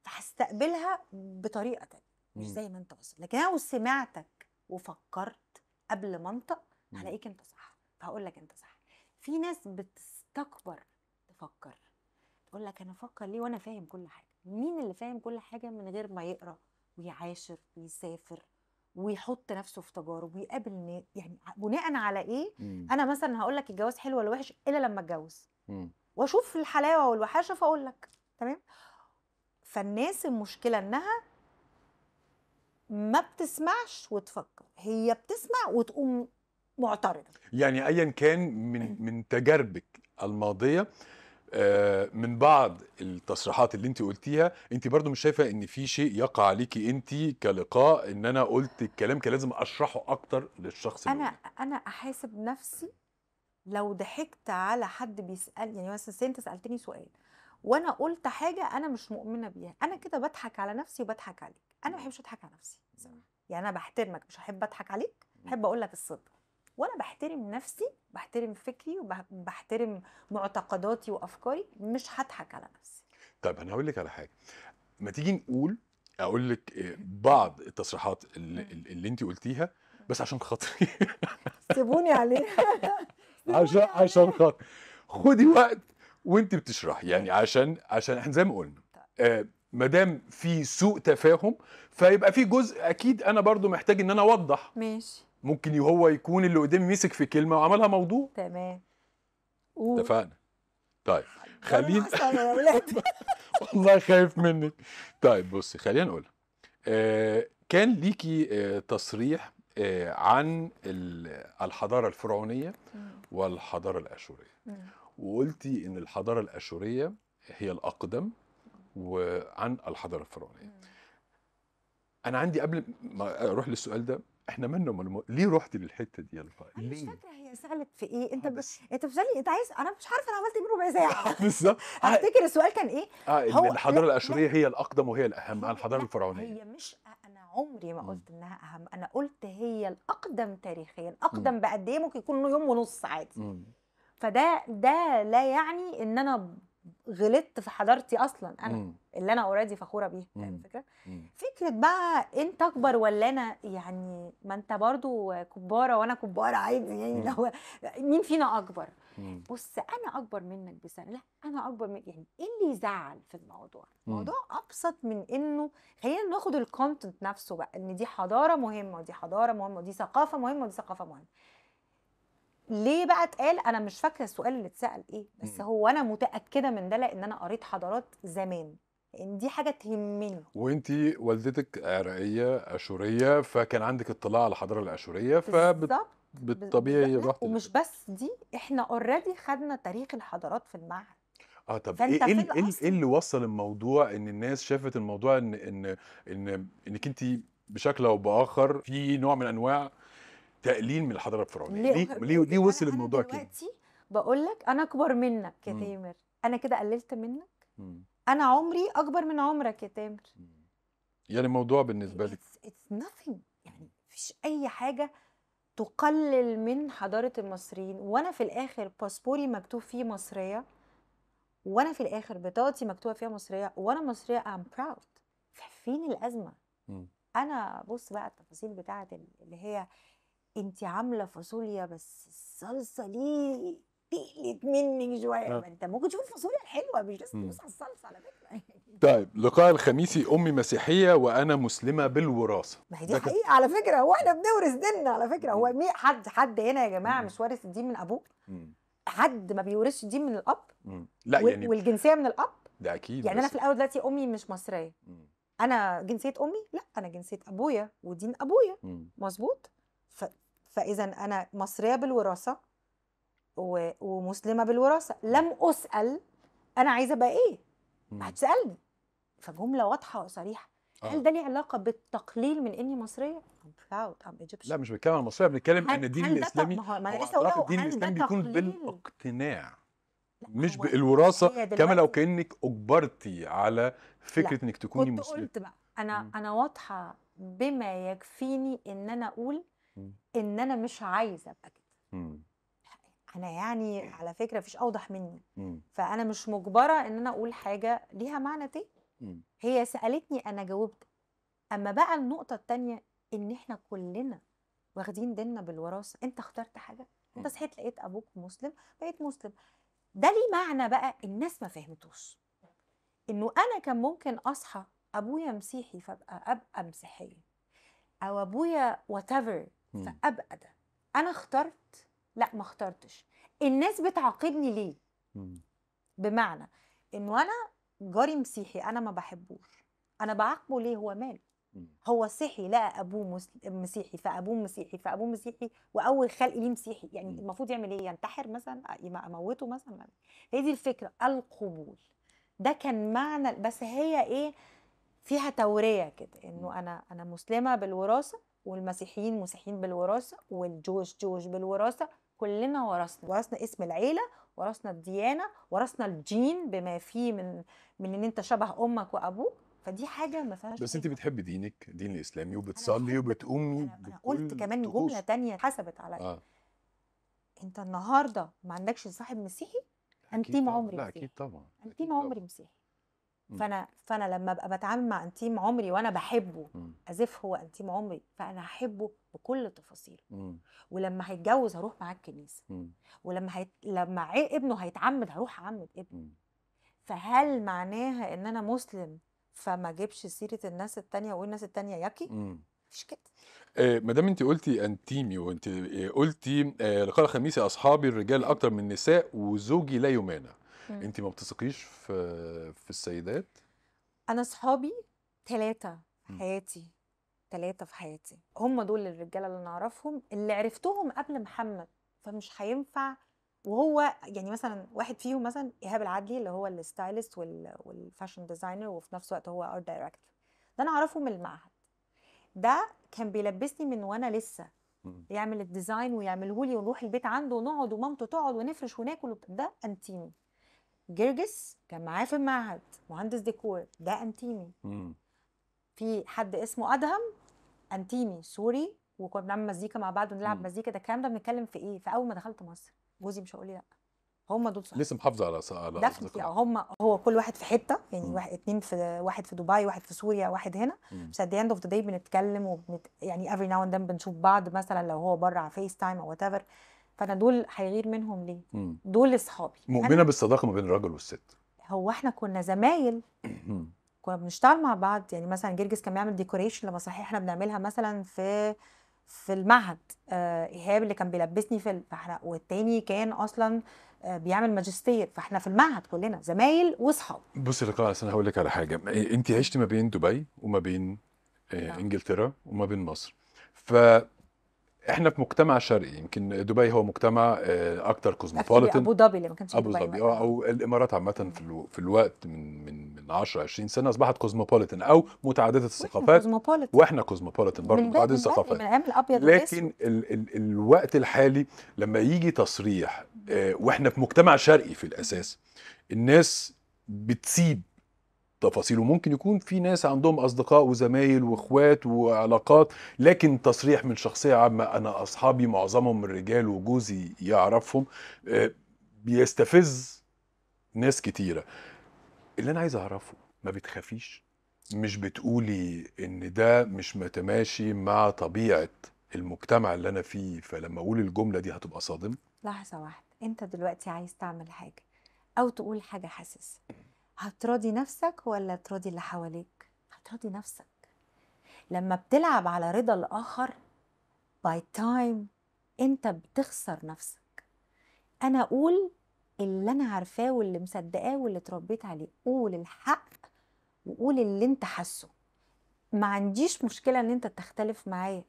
فهستقبلها بطريقه تانية مش زي ما انت وصلت لكن انا لو سمعتك وفكرت قبل ما انطق هلاقيك انت صح فهقول لك انت صح في ناس بتستكبر تفكر تقول لك انا افكر ليه وانا فاهم كل حاجه مين اللي فاهم كل حاجة من غير ما يقرا ويعاشر ويسافر ويحط نفسه في تجارب ويقابل ناس يعني بناء على ايه مم. انا مثلا هقول لك الجواز حلو ولا وحش الا لما اتجوز واشوف الحلاوه والوحشه فاقول لك تمام فالناس المشكله انها ما بتسمعش وتفكر هي بتسمع وتقوم معترضه يعني ايا كان من من تجاربك الماضيه آه، من بعض التصريحات اللي انت قلتيها انت برضو مش شايفه ان في شيء يقع عليكي انت كلقاء ان انا قلت الكلام كان لازم اشرحه اكتر للشخص انا اللي انا احاسب نفسي لو ضحكت على حد بيسال يعني مثلا انت سالتني سؤال وانا قلت حاجه انا مش مؤمنه بيها انا كده بضحك على نفسي وبضحك عليك انا ما بحبش اضحك على نفسي يعني انا بحترمك مش هحب اضحك عليك بحب اقول لك الصدق وانا بحترم نفسي بحترم فكري وبحترم معتقداتي وافكاري مش هضحك على نفسي طيب انا هقول لك على حاجه ما تيجي نقول اقول لك آه، بعض التصريحات اللي, اللي انت قلتيها بس عشان خاطري (laughs) سيبوني عليه (laughs) عشان عشان خاطر خدي وقت وانت بتشرحي يعني عشان عشان احنا زي ما قلنا طيب. آه، ما دام في سوء تفاهم فيبقى في جزء اكيد انا برضو محتاج ان انا اوضح ماشي ممكن هو يكون اللي قدامي مسك في كلمه وعملها موضوع تمام اتفقنا طيب خلينا (laughs) والله خايف منك طيب بصي خلينا نقول آه كان ليكي آه تصريح آه عن الحضاره الفرعونيه والحضاره الاشوريه وقلتي ان الحضاره الاشوريه هي الاقدم وعن الحضاره الفرعونيه انا عندي قبل ما اروح للسؤال ده احنا منه من ليه رحت للحته دي يا لقاء؟ ليه مش فاكره هي سالت في ايه انت ب... انت بتسالني انت عايز انا مش عارفه انا عملت ايه ربع ساعه بالظبط (laughs) هفتكر السؤال كان ايه؟ اه هو... الحضاره الاشوريه هي الاقدم وهي الاهم عن الحضاره الفرعونيه هي مش انا عمري ما قلت انها اهم انا قلت هي الاقدم تاريخيا اقدم بقد ايه ممكن يكون يوم ونص عادي فده ده لا يعني ان انا غلطت في حضارتي اصلا انا مم. اللي انا اوريدي فخوره بيها فاهم الفكره فكره بقى انت اكبر ولا انا يعني ما انت برضو كباره وانا كباره عادي يعني لو مين فينا اكبر مم. بص انا اكبر منك بسنه لا انا اكبر من يعني ايه اللي يزعل في الموضوع الموضوع ابسط من انه خلينا ناخد الكونتنت نفسه بقى ان دي حضاره مهمه ودي حضاره مهمه ودي ثقافه مهمه ودي ثقافه مهمه ليه بقى اتقال انا مش فاكره السؤال اللي اتسال ايه بس مم. هو انا متاكده من ده لان انا قريت حضارات زمان ان دي حاجه تهمني وانت والدتك عراقيه اشوريه فكان عندك اطلاع على الحضاره الاشوريه فبالطبيعي بالزبط. رحت ومش بس دي احنا اوريدي خدنا تاريخ الحضارات في المعهد اه طب ايه ايه ايه إيه اللي وصل الموضوع ان الناس شافت الموضوع ان ان ان انك انت بشكل او باخر في نوع من انواع تقليل من الحضاره الفرعونيه ليه ليه, ليه وصل الموضوع كده دلوقتي بقول لك انا اكبر منك يا تامر انا كده قللت منك مم. انا عمري اكبر من عمرك يا تامر يعني الموضوع بالنسبه لك اتس nothing يعني مفيش اي حاجه تقلل من حضاره المصريين وانا في الاخر باسبوري مكتوب فيه مصريه وانا في الاخر بطاقتي مكتوبه فيها مصريه وانا مصريه ام براود فين الازمه مم. انا بص بقى التفاصيل بتاعه اللي هي انت عامله فاصوليا بس الصلصه ليه تقلت منك شويه ما انت ممكن تشوف الفاصوليا الحلوه مش لازم تدوس على الصلصه على فكره طيب لقاء الخميسي امي مسيحيه وانا مسلمه بالوراثه ما هي دي حقيقه على فكره هو احنا بنورث ديننا على فكره هو مين حد حد هنا يا جماعه مش وارث الدين من ابوه حد ما بيورثش الدين من الاب لا يعني والجنسيه من الاب ده اكيد يعني انا في الاول دلوقتي امي مش مصريه انا جنسيه امي لا انا جنسيه ابويا ودين ابويا مظبوط فاذا انا مصريه بالوراثه ومسلمه بالوراثه لم اسال انا عايزه ابقى ايه هتسالني فجمله واضحه وصريحه آه. هل ده ليه علاقه بالتقليل من اني مصريه؟ I'm proud I'm Egyptian لا مش بنتكلم عن مصريه بنتكلم ان الدين الاسلامي ما هو ما انا لسه هو الدين الاسلامي بيكون بالاقتناع مش بالوراثه كما لو كانك اجبرتي على فكره لا. انك تكوني مسلمه قلت بقى انا مم. انا واضحه بما يكفيني ان انا اقول ان انا مش عايزه ابقى كده انا يعني على فكره مفيش اوضح مني فانا مش مجبره ان انا اقول حاجه ليها معنى تاني هي سالتني انا جاوبت اما بقى النقطه الثانيه ان احنا كلنا واخدين ديننا بالوراثه انت اخترت حاجه انت صحيت لقيت ابوك مسلم بقيت مسلم ده ليه معنى بقى الناس ما فهمتوش انه انا كان ممكن اصحى ابويا مسيحي فابقى ابقى مسيحيه او ابويا وات فابقى ده انا اخترت لا ما اخترتش الناس بتعاقبني ليه مم. بمعنى انه انا جاري مسيحي انا ما بحبوش انا بعاقبه ليه هو ماله هو صحي لقى ابوه مسيحي فابوه مسيحي فابوه مسيحي واول خلق ليه مسيحي يعني المفروض يعمل ايه ينتحر مثلا اموته مثلا هي دي الفكره القبول ده كان معنى بس هي ايه فيها توريه كده انه انا انا مسلمه بالوراثه والمسيحيين مسيحيين بالوراثه والجوش جوش بالوراثه كلنا ورثنا ورثنا اسم العيله ورثنا الديانه ورثنا الجين بما فيه من من ان انت شبه امك وابوك فدي حاجه ما فيهاش بس انت بتحبي دينك الدين الاسلامي وبتصلي وبتقومي أنا, أنا قلت كمان تقوص. جمله تانية حسبت عليا آه. انت النهارده ما عندكش صاحب مسيحي انتيم عمري مسيحي انتيم عمري مسيحي فانا فانا لما ابقى بتعامل مع انتيم عمري وانا بحبه ازف هو انتيم عمري فانا هحبه بكل تفاصيله ولما هيتجوز هروح معاه الكنيسه ولما هيت... لما ابنه هيتعمد هروح اعمد ابنه فهل معناها ان انا مسلم فما اجيبش سيره الناس التانية واقول الناس التانية ياكي مفيش كده آه ما دام انت قلتي انتيمي وانت آه، قلتي آه لقاء الخميس اصحابي الرجال اكتر من النساء وزوجي لا يمانع انت ما بتثقيش في في السيدات انا صحابي ثلاثه في حياتي ثلاثه في حياتي هم دول الرجاله اللي نعرفهم اللي عرفتهم قبل محمد فمش هينفع وهو يعني مثلا واحد فيهم مثلا ايهاب العدلي اللي هو الستايلست والفاشن ديزاينر وفي نفس الوقت هو ارت دايركتور ده انا اعرفه من المعهد ده كان بيلبسني من وانا لسه يعمل الديزاين ويعمله لي ونروح البيت عنده ونقعد ومامته تقعد ونفرش وناكل ده انتيمي جرجس كان معاه في المعهد مهندس ديكور ده انتيمي مم. في حد اسمه ادهم انتيمي سوري وكنا بنعمل مزيكا مع بعض ونلعب مزيكا ده الكلام ده بنتكلم في ايه في اول ما دخلت مصر جوزي مش هيقول لي لا هم دول صحابي لسه محافظه على على دفنتي هم هو كل واحد في حته يعني واحد اتنين في واحد في دبي واحد في سوريا واحد هنا بس ات اند اوف ذا داي بنتكلم وبنت يعني افري ناو اند ذن بنشوف بعض مثلا لو هو بره على فيس تايم او وات ايفر فانا دول هيغير منهم ليه مم. دول اصحابي مؤمنه بالصداقه ما بين الراجل والست هو احنا كنا زمايل كنا بنشتغل مع بعض يعني مثلا جرجس كان بيعمل ديكوريشن لمسرحيه احنا بنعملها مثلا في في المعهد آه، ايهاب اللي كان بيلبسني في فاحنا والتاني كان اصلا آه، بيعمل ماجستير فاحنا في المعهد كلنا زمايل واصحاب بصي لقاء انا هقول لك على حاجه انت عشت ما بين دبي وما بين آه، نعم. انجلترا وما بين مصر ف احنا في مجتمع شرقي يمكن دبي هو مجتمع آه، اكثر كوزموبوليتن ابو ظبي اللي ما كانش ابو ظبي اه او الامارات عامه في الو... في الوقت من من من 10 20 سنه اصبحت كوزموبوليتن او متعدده الثقافات واحنا كوزموبوليتن برضه متعدده الثقافات من الابيض لكن ال... ال... الوقت الحالي لما يجي تصريح آه، واحنا في مجتمع شرقي في الاساس الناس بتسيب التفاصيل وممكن يكون في ناس عندهم اصدقاء وزمايل واخوات وعلاقات لكن تصريح من شخصيه عامه انا اصحابي معظمهم الرجال وجوزي يعرفهم آه، بيستفز ناس كتيره اللي انا عايز اعرفه ما بتخافيش مش بتقولي ان ده مش متماشي مع طبيعه المجتمع اللي انا فيه فلما اقول الجمله دي هتبقى صادم لحظه واحده انت دلوقتي عايز تعمل حاجه او تقول حاجه حاسسها هتراضي نفسك ولا تراضي اللي حواليك هتراضي نفسك لما بتلعب على رضا الآخر باي تايم انت بتخسر نفسك انا اقول اللي انا عارفاه واللي مصدقاه واللي اتربيت عليه قول الحق وقول اللي انت حاسه ما عنديش مشكله ان انت تختلف معايا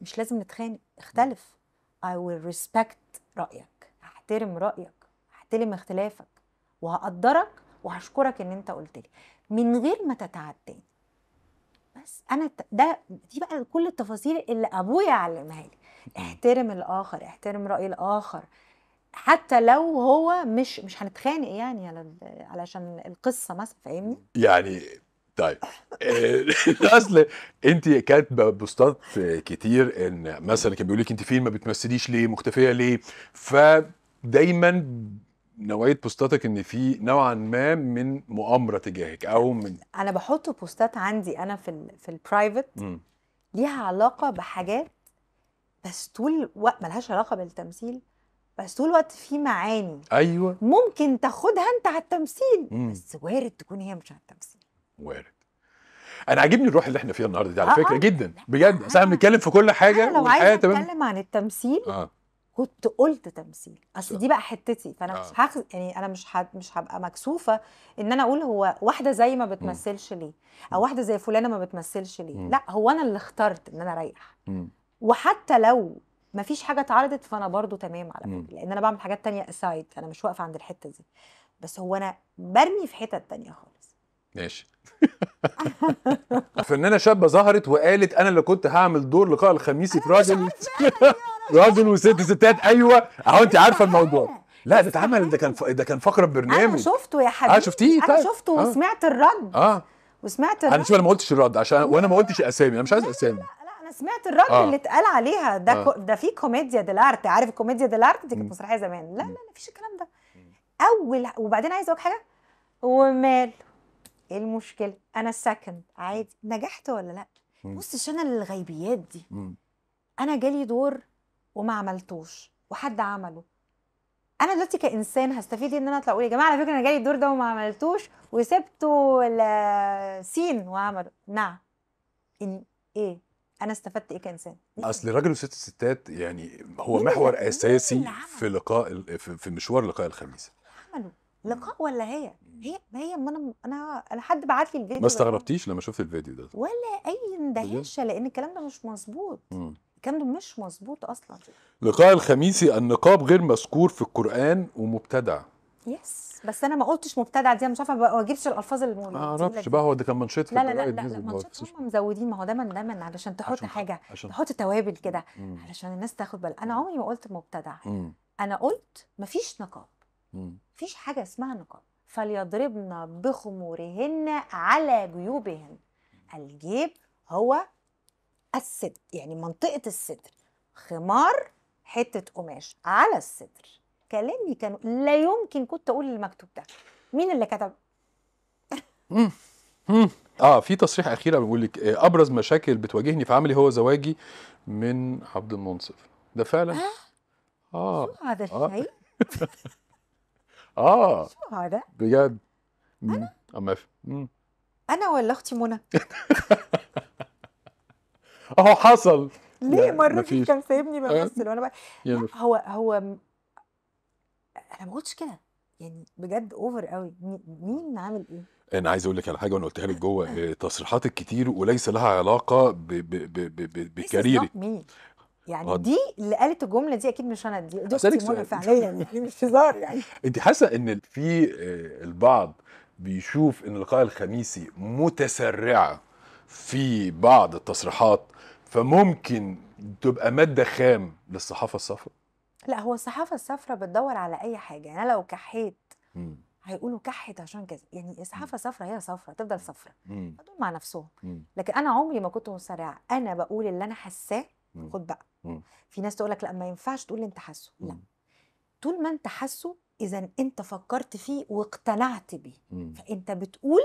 مش لازم نتخانق اختلف I will respect رأيك احترم رأيك احترم اختلافك وهقدرك وهشكرك ان انت قلت لي من غير ما تتعب بس انا ده دي بقى كل التفاصيل اللي ابويا علمها لي احترم الاخر احترم راي الاخر حتى لو هو مش مش هنتخانق يعني على علشان القصه مثلا فاهمني يعني طيب (laughs) اصل انت كاتبه بوستات كتير ان مثلا كان بيقول لك انت فين ما بتمثليش ليه مختفيه ليه فدايما نوعيه بوستاتك ان في نوعا ما من مؤامره تجاهك او من انا بحط بوستات عندي انا في الـ في البرايفت ليها علاقه بحاجات بس طول وقت ملهاش علاقه بالتمثيل بس طول الوقت في معاني ايوه ممكن تاخدها انت على التمثيل مم. بس وارد تكون هي مش على التمثيل وارد انا عاجبني الروح اللي احنا فيها النهارده دي على آه فكره آه. جدا بجد احنا آه. بنتكلم في كل حاجه انا لو عايز تتكلم عن التمثيل آه. كنت قلت تمثيل اصل دي بقى حتتي فانا آه. مش يعني انا مش حد مش هبقى مكسوفه ان انا اقول هو واحده زي ما بتمثلش ليه او واحده زي فلانه ما بتمثلش ليه م. لا هو انا اللي اخترت ان انا اريح وحتى لو ما فيش حاجه اتعرضت فانا برضو تمام على فكره لان انا بعمل حاجات تانية اسايد انا مش واقفه عند الحته دي بس هو انا برمي في حتت تانية خالص ماشي (laughs) فنانه شابه ظهرت وقالت انا اللي كنت هعمل دور لقاء الخميسي في راجل راجل وست ستات ايوه اهو انت عارفه الموضوع لا ده اتعمل ده كان ده كان فقره برنامج انا شفته يا حبيبي اه شفتيه طيب انا شفته آه. وسمعت الرد اه وسمعت الرد انا شوف انا ما قلتش الرد عشان وانا ما قلتش اسامي انا مش عايز اسامي سمعت الرد آه. اللي اتقال عليها ده آه. ده في كوميديا ديلارت عارف الكوميديا ديلارت دي كانت مسرحيه زمان لا لا ما فيش الكلام ده اول وبعدين عايز اقول حاجه ومال ايه المشكله انا السكند عادي نجحت ولا لا بص عشان الغيبيات دي انا جالي دور وما عملتوش وحد عمله انا دلوقتي كانسان هستفيد إيه ان انا اطلع اقول يا جماعه على فكره انا جالي الدور ده وما عملتوش وسبته لسين وعمله نعم ان ايه انا استفدت ايه كانسان اصل راجل وست ستات يعني هو محور اساسي في لقاء في مشوار لقاء الخميس عمله لقاء ولا هي هي ما هي ما انا انا انا حد بعت لي الفيديو ما استغربتيش لما شفت الفيديو ده ولا اي اندهاشه لان الكلام ده مش مظبوط الكلام مش مظبوط اصلا لقاء الخميسي النقاب غير مذكور في القران ومبتدع يس بس انا ما قلتش مبتدع دي انا مش عارفه ما اجيبش الالفاظ اللي ما اعرفش بقى هو ده كان منشط في لا لا لا, لا, لا منشط هم مزودين ما هو دايما دايما علشان تحط عشان حاجه عشان تحط توابل كده علشان الناس تاخد بالها انا عمري ما قلت مبتدع انا قلت مفيش نقاب مفيش حاجه اسمها نقاب فليضربن بخمورهن على جيوبهن الجيب هو الصدر يعني منطقة الصدر خمار حتة قماش على الصدر كلامي كان لا يمكن كنت أقول المكتوب ده مين اللي كتب؟ اه في تصريح اخيره بيقول لك آه، ابرز مشاكل بتواجهني في عملي هو زواجي من عبد المنصف ده فعلا اه, آه. شو هذا آه. الشيء (laughs) اه شو هذا بجد انا اما انا ولا اختي منى (laughs) اهو حصل ليه مره كان سايبني بمثل أه؟ وانا بقى هو هو انا ما قلتش كده يعني بجد اوفر قوي مين عامل ايه انا عايز اقول لك على حاجه وانا قلتها لك جوه آه، تصريحاتك كتير وليس لها علاقه بكاريرك يعني هد... دي اللي قالت الجمله دي اكيد مش انا دي دي اختي فعليا (laughs) دي مش هزار يعني انت حاسه ان في آه، البعض بيشوف ان اللقاء الخميسي متسرعه في بعض التصريحات فممكن تبقى ماده خام للصحافه الصفراء لا هو الصحافه الصفراء بتدور على اي حاجه يعني انا لو كحيت هيقولوا كحت عشان كذا يعني الصحافه صفراء هي صفراء تفضل صفراء هدول مع نفسهم لكن انا عمري ما كنت مسرعه انا بقول اللي انا حاساه خد بقى مم. في ناس تقول لك لا ما ينفعش تقول اللي انت حاسه لا طول ما انت حاسه اذا انت فكرت فيه واقتنعت بيه فانت بتقول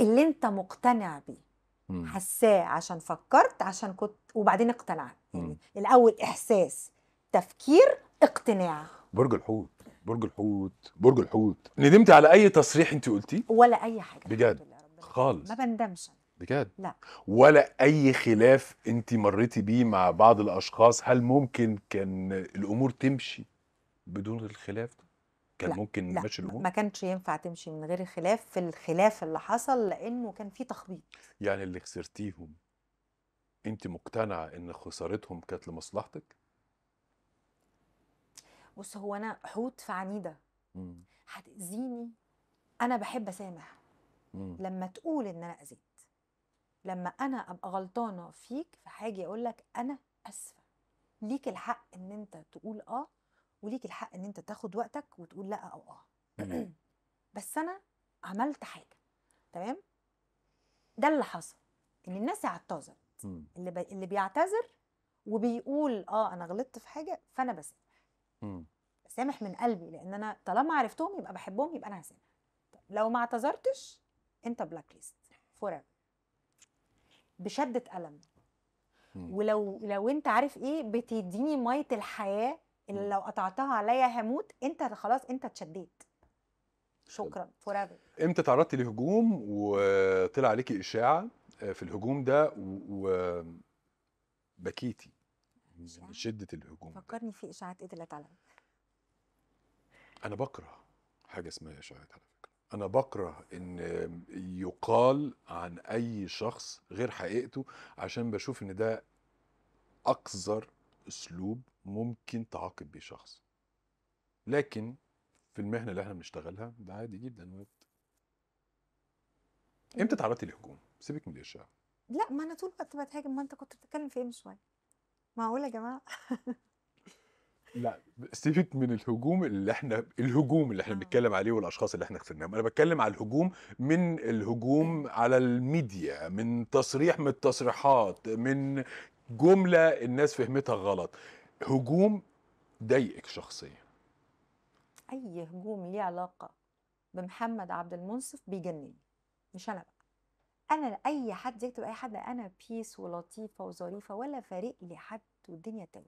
اللي انت مقتنع بيه حساه عشان فكرت عشان كنت وبعدين اقتنعت يعني الاول احساس تفكير اقتناع برج الحوت برج الحوت برج الحوت ندمت على اي تصريح انت قلتيه ولا اي حاجه بجد خالص ما بندمش بجد لا ولا اي خلاف انت مريتي بيه مع بعض الاشخاص هل ممكن كان الامور تمشي بدون الخلاف ده كان لا ممكن لا ماشي الامور ما كانش ينفع تمشي من غير خلاف في الخلاف اللي حصل لانه كان في تخبيط يعني اللي خسرتيهم انت مقتنعه ان خسارتهم كانت لمصلحتك بص هو انا حوت في عنيده هتاذيني انا بحب اسامح مم. لما تقول ان انا اذيت لما انا ابقى غلطانه فيك في حاجه اقول لك انا اسفه ليك الحق ان انت تقول اه وليك الحق ان انت تاخد وقتك وتقول لا او اه (clears throat) بس انا عملت حاجه تمام ده اللي حصل ان الناس اعتذرت اللي ب... اللي بيعتذر وبيقول اه انا غلطت في حاجه فانا بسامح سامح من قلبي لان انا طالما عرفتهم يبقى بحبهم يبقى انا هسامح لو ما اعتذرتش انت بلاك ليست فور بشده الم ولو لو انت عارف ايه بتديني ميه الحياه اللي لو قطعتها عليا هموت انت خلاص انت اتشديت شكرا فور امتى تعرضتي لهجوم وطلع عليكي اشاعه آه، في الهجوم ده وبكيتي من شده الهجوم فكرني في اشاعات ايه اللي اتعلمت انا بكره حاجه اسمها اشاعات على فكره انا بكره ان يقال عن اي شخص غير حقيقته عشان بشوف ان ده اقذر اسلوب ممكن تعاقب بيه شخص لكن في المهنه اللي احنا بنشتغلها ده عادي جدا وارد امتى تعرضتي للهجوم؟ سيبك من الاشاعه لا ما انا طول الوقت بتهاجم ما انت كنت بتتكلم في ايه من شويه معقول يا جماعه (laughs) لا سيبك من الهجوم اللي احنا الهجوم اللي احنا آه. بنتكلم عليه والاشخاص اللي احنا خسرناهم انا بتكلم على الهجوم من الهجوم على الميديا من تصريح من التصريحات من جمله الناس فهمتها غلط هجوم ضايقك شخصيا اي هجوم ليه علاقه بمحمد عبد المنصف بيجنني مش انا بقى انا اي حد يكتب اي حد انا بيس ولطيفه وظريفه ولا فارق لي حد والدنيا تولع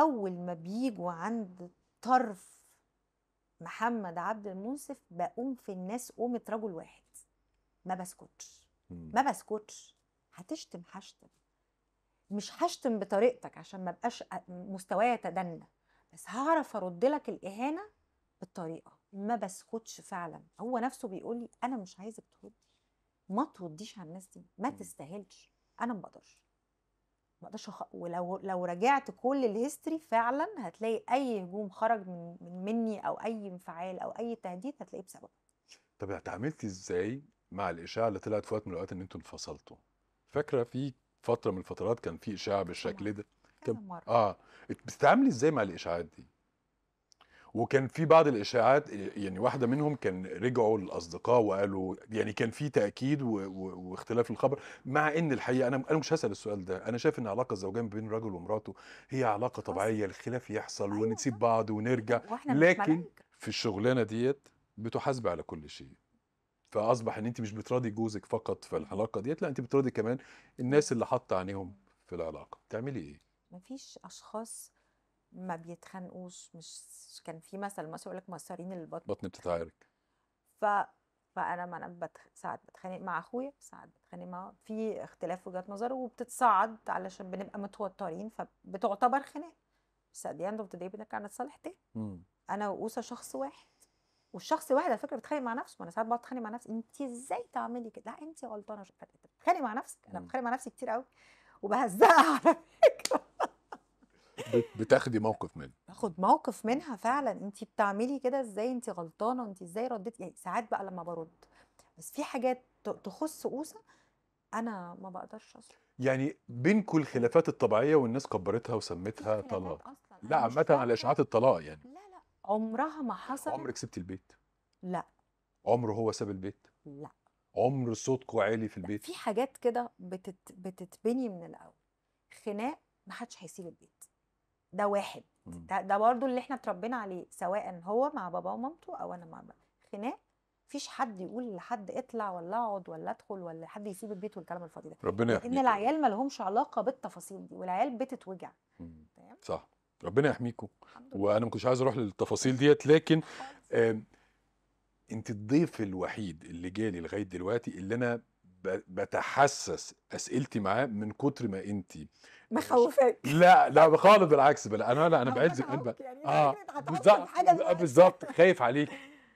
اول ما بيجوا عند طرف محمد عبد المنصف بقوم في الناس قومة رجل واحد ما بسكتش ما بسكتش هتشتم هشتم مش هشتم بطريقتك عشان ما بقاش مستواي يتدنى بس هعرف ارد لك الاهانه بالطريقه ما بسكتش فعلا هو نفسه بيقول لي انا مش عايزك تردي ما ترديش على الناس دي ما تستاهلش انا ما بقدرش ما اقدرش أخ... ولو لو راجعت كل الهيستوري فعلا هتلاقي اي هجوم خرج من... من مني او اي انفعال او اي تهديد هتلاقيه بسببه طب اتعاملتي ازاي مع الاشاعه اللي طلعت في وقت من الاوقات ان انتوا انفصلتوا فاكره في فتره من الفترات كان في اشاعه بالشكل ده كان اه بتتعاملي ازاي مع الاشاعات دي وكان في بعض الاشاعات يعني واحده منهم كان رجعوا الاصدقاء وقالوا يعني كان في تاكيد و... و... واختلاف الخبر مع ان الحقيقه انا انا مش هسال السؤال ده انا شايف ان علاقه الزوجين ما بين الراجل ومراته هي علاقه طبيعيه الخلاف يحصل أيوة ونسيب بعض ونرجع لكن في الشغلانه ديت بتحاسب على كل شيء فاصبح ان انت مش بتراضي جوزك فقط في العلاقه ديت لا انت بتراضي كمان الناس اللي حاطه عينيهم في العلاقه بتعملي ايه مفيش اشخاص ما بيتخانقوش مش كان في مثل مثلا يقول لك مصارين البطن بطن بتتعارك ف فانا ما انا بتخ... ساعات بتخانق مع اخويا ساعات بتخانق مع في اختلاف وجهات نظر وبتتصعد علشان بنبقى متوترين فبتعتبر خناقه بس at the end of the day نتصالح تاني انا واوسه شخص واحد والشخص الواحد على فكره بيتخانق مع نفسه ما انا ساعات بقعد اتخانق مع نفسي انت ازاي تعملي كده لا انت غلطانه بتتخانق مع نفسك انا إمم. بتخانق مع نفسي كتير قوي وبهزقها (laughs) على فكره بتاخدي موقف منها باخد موقف منها فعلا انت بتعملي كده ازاي انت غلطانه انت ازاي رديتي يعني ساعات بقى لما برد بس في حاجات تخص اوسه انا ما بقدرش اصلا يعني بينكم الخلافات الطبيعيه والناس كبرتها وسمتها طلاق لا عامه على اشاعات الطلاق يعني لا عمرها ما حصلت عمرك سبت البيت لا عمره هو ساب البيت لا عمر صوتكوا عالي في البيت في حاجات كده بتت... بتتبني من الاول خناق ما حدش هيسيب البيت ده واحد ده, ده برضو اللي احنا اتربينا عليه سواء هو مع بابا ومامته او انا مع بابا خناق فيش حد يقول لحد اطلع ولا اقعد ولا ادخل ولا حد يسيب البيت والكلام الفاضي ده ربنا يحميك ان العيال ما لهمش علاقه بالتفاصيل دي والعيال بتتوجع تمام صح ربنا يحميكم وانا ما كنتش عايز اروح للتفاصيل ديت لكن آه انت الضيف الوحيد اللي جالي لغايه دلوقتي اللي انا بتحسس اسئلتي معاه من كتر ما انت آه، مخوفاك لا لا خالص بالعكس بلا انا لا انا بعز يعني اه بالظبط آه، بالظبط خايف عليك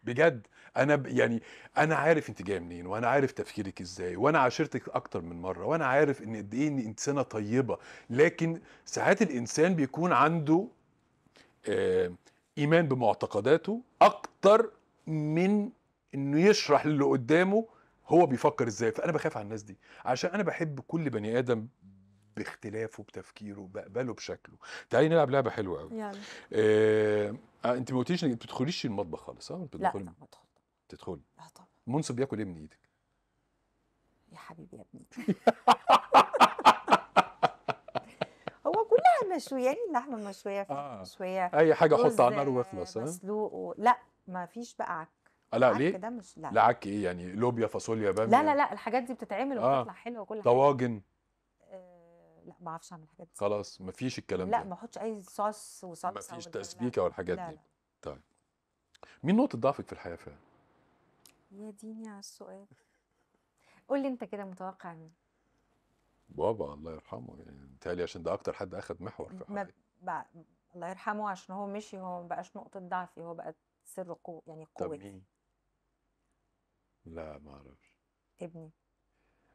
بجد انا ب... يعني انا عارف انت جايه منين وانا عارف تفكيرك ازاي وانا عاشرتك اكتر من مره وانا عارف ان قد ايه ان انسانه طيبه لكن ساعات الانسان بيكون عنده آه، ايمان بمعتقداته اكتر من انه يشرح للي قدامه هو بيفكر ازاي فانا بخاف على الناس دي عشان انا بحب كل بني ادم باختلافه بتفكيره بقبله بشكله تعالي نلعب لعبه حلوه قوي يلا آه،, آه انت ما قلتيش انك بتدخليش المطبخ خالص اه بتدخلي لا بدخل تدخلي اه طبعا منصب بياكل ايه من ايدك يا حبيبي يا ابني (laughs) هو كلها مشويه يعني اللحمه مشويه آه. مشويه اي حاجه احطها على النار واخلص مسلوق و... لا ما فيش بقى عك آه، لا عك ليه؟ ده مش لا لا عك ايه يعني لوبيا فاصوليا باميه لا لا لا الحاجات دي بتتعمل آه. وبتطلع آه. حلوه وكل حاجه طواجن لا ما بعرفش اعمل الحاجات دي خلاص مفيش الكلام لا ده لا ما احطش اي صوص وصلصه مفيش تسبيكه والحاجات لا دي لا. طيب مين نقطه ضعفك في الحياه فعلا يا ديني على السؤال قول لي انت كده متوقع مين بابا الله يرحمه يعني بيتهيألي عشان ده اكتر حد اخد محور في حياتي الله يرحمه عشان هو مشي هو ما بقاش نقطه ضعفي هو بقى سر قوة يعني قوتي طب مين؟ لا ما اعرفش ابني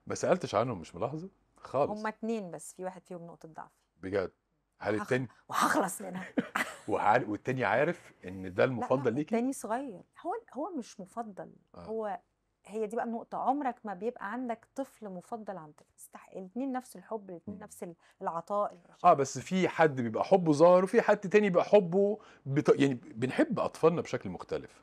ما سالتش عنه مش ملاحظه؟ خالص هما اتنين بس في واحد فيهم نقطه ضعف بجد هل وحخ... التاني وهخلص منها (laughs) وعارف والتاني عارف ان ده المفضل ليكي التاني صغير هو هو مش مفضل آه. هو هي دي بقى النقطة عمرك ما بيبقى عندك طفل مفضل عن طفل استح... الاثنين نفس الحب الاثنين نفس العطاء اه بس في حد بيبقى حبه ظاهر وفي حد تاني بيبقى حبه بط... يعني بنحب اطفالنا بشكل مختلف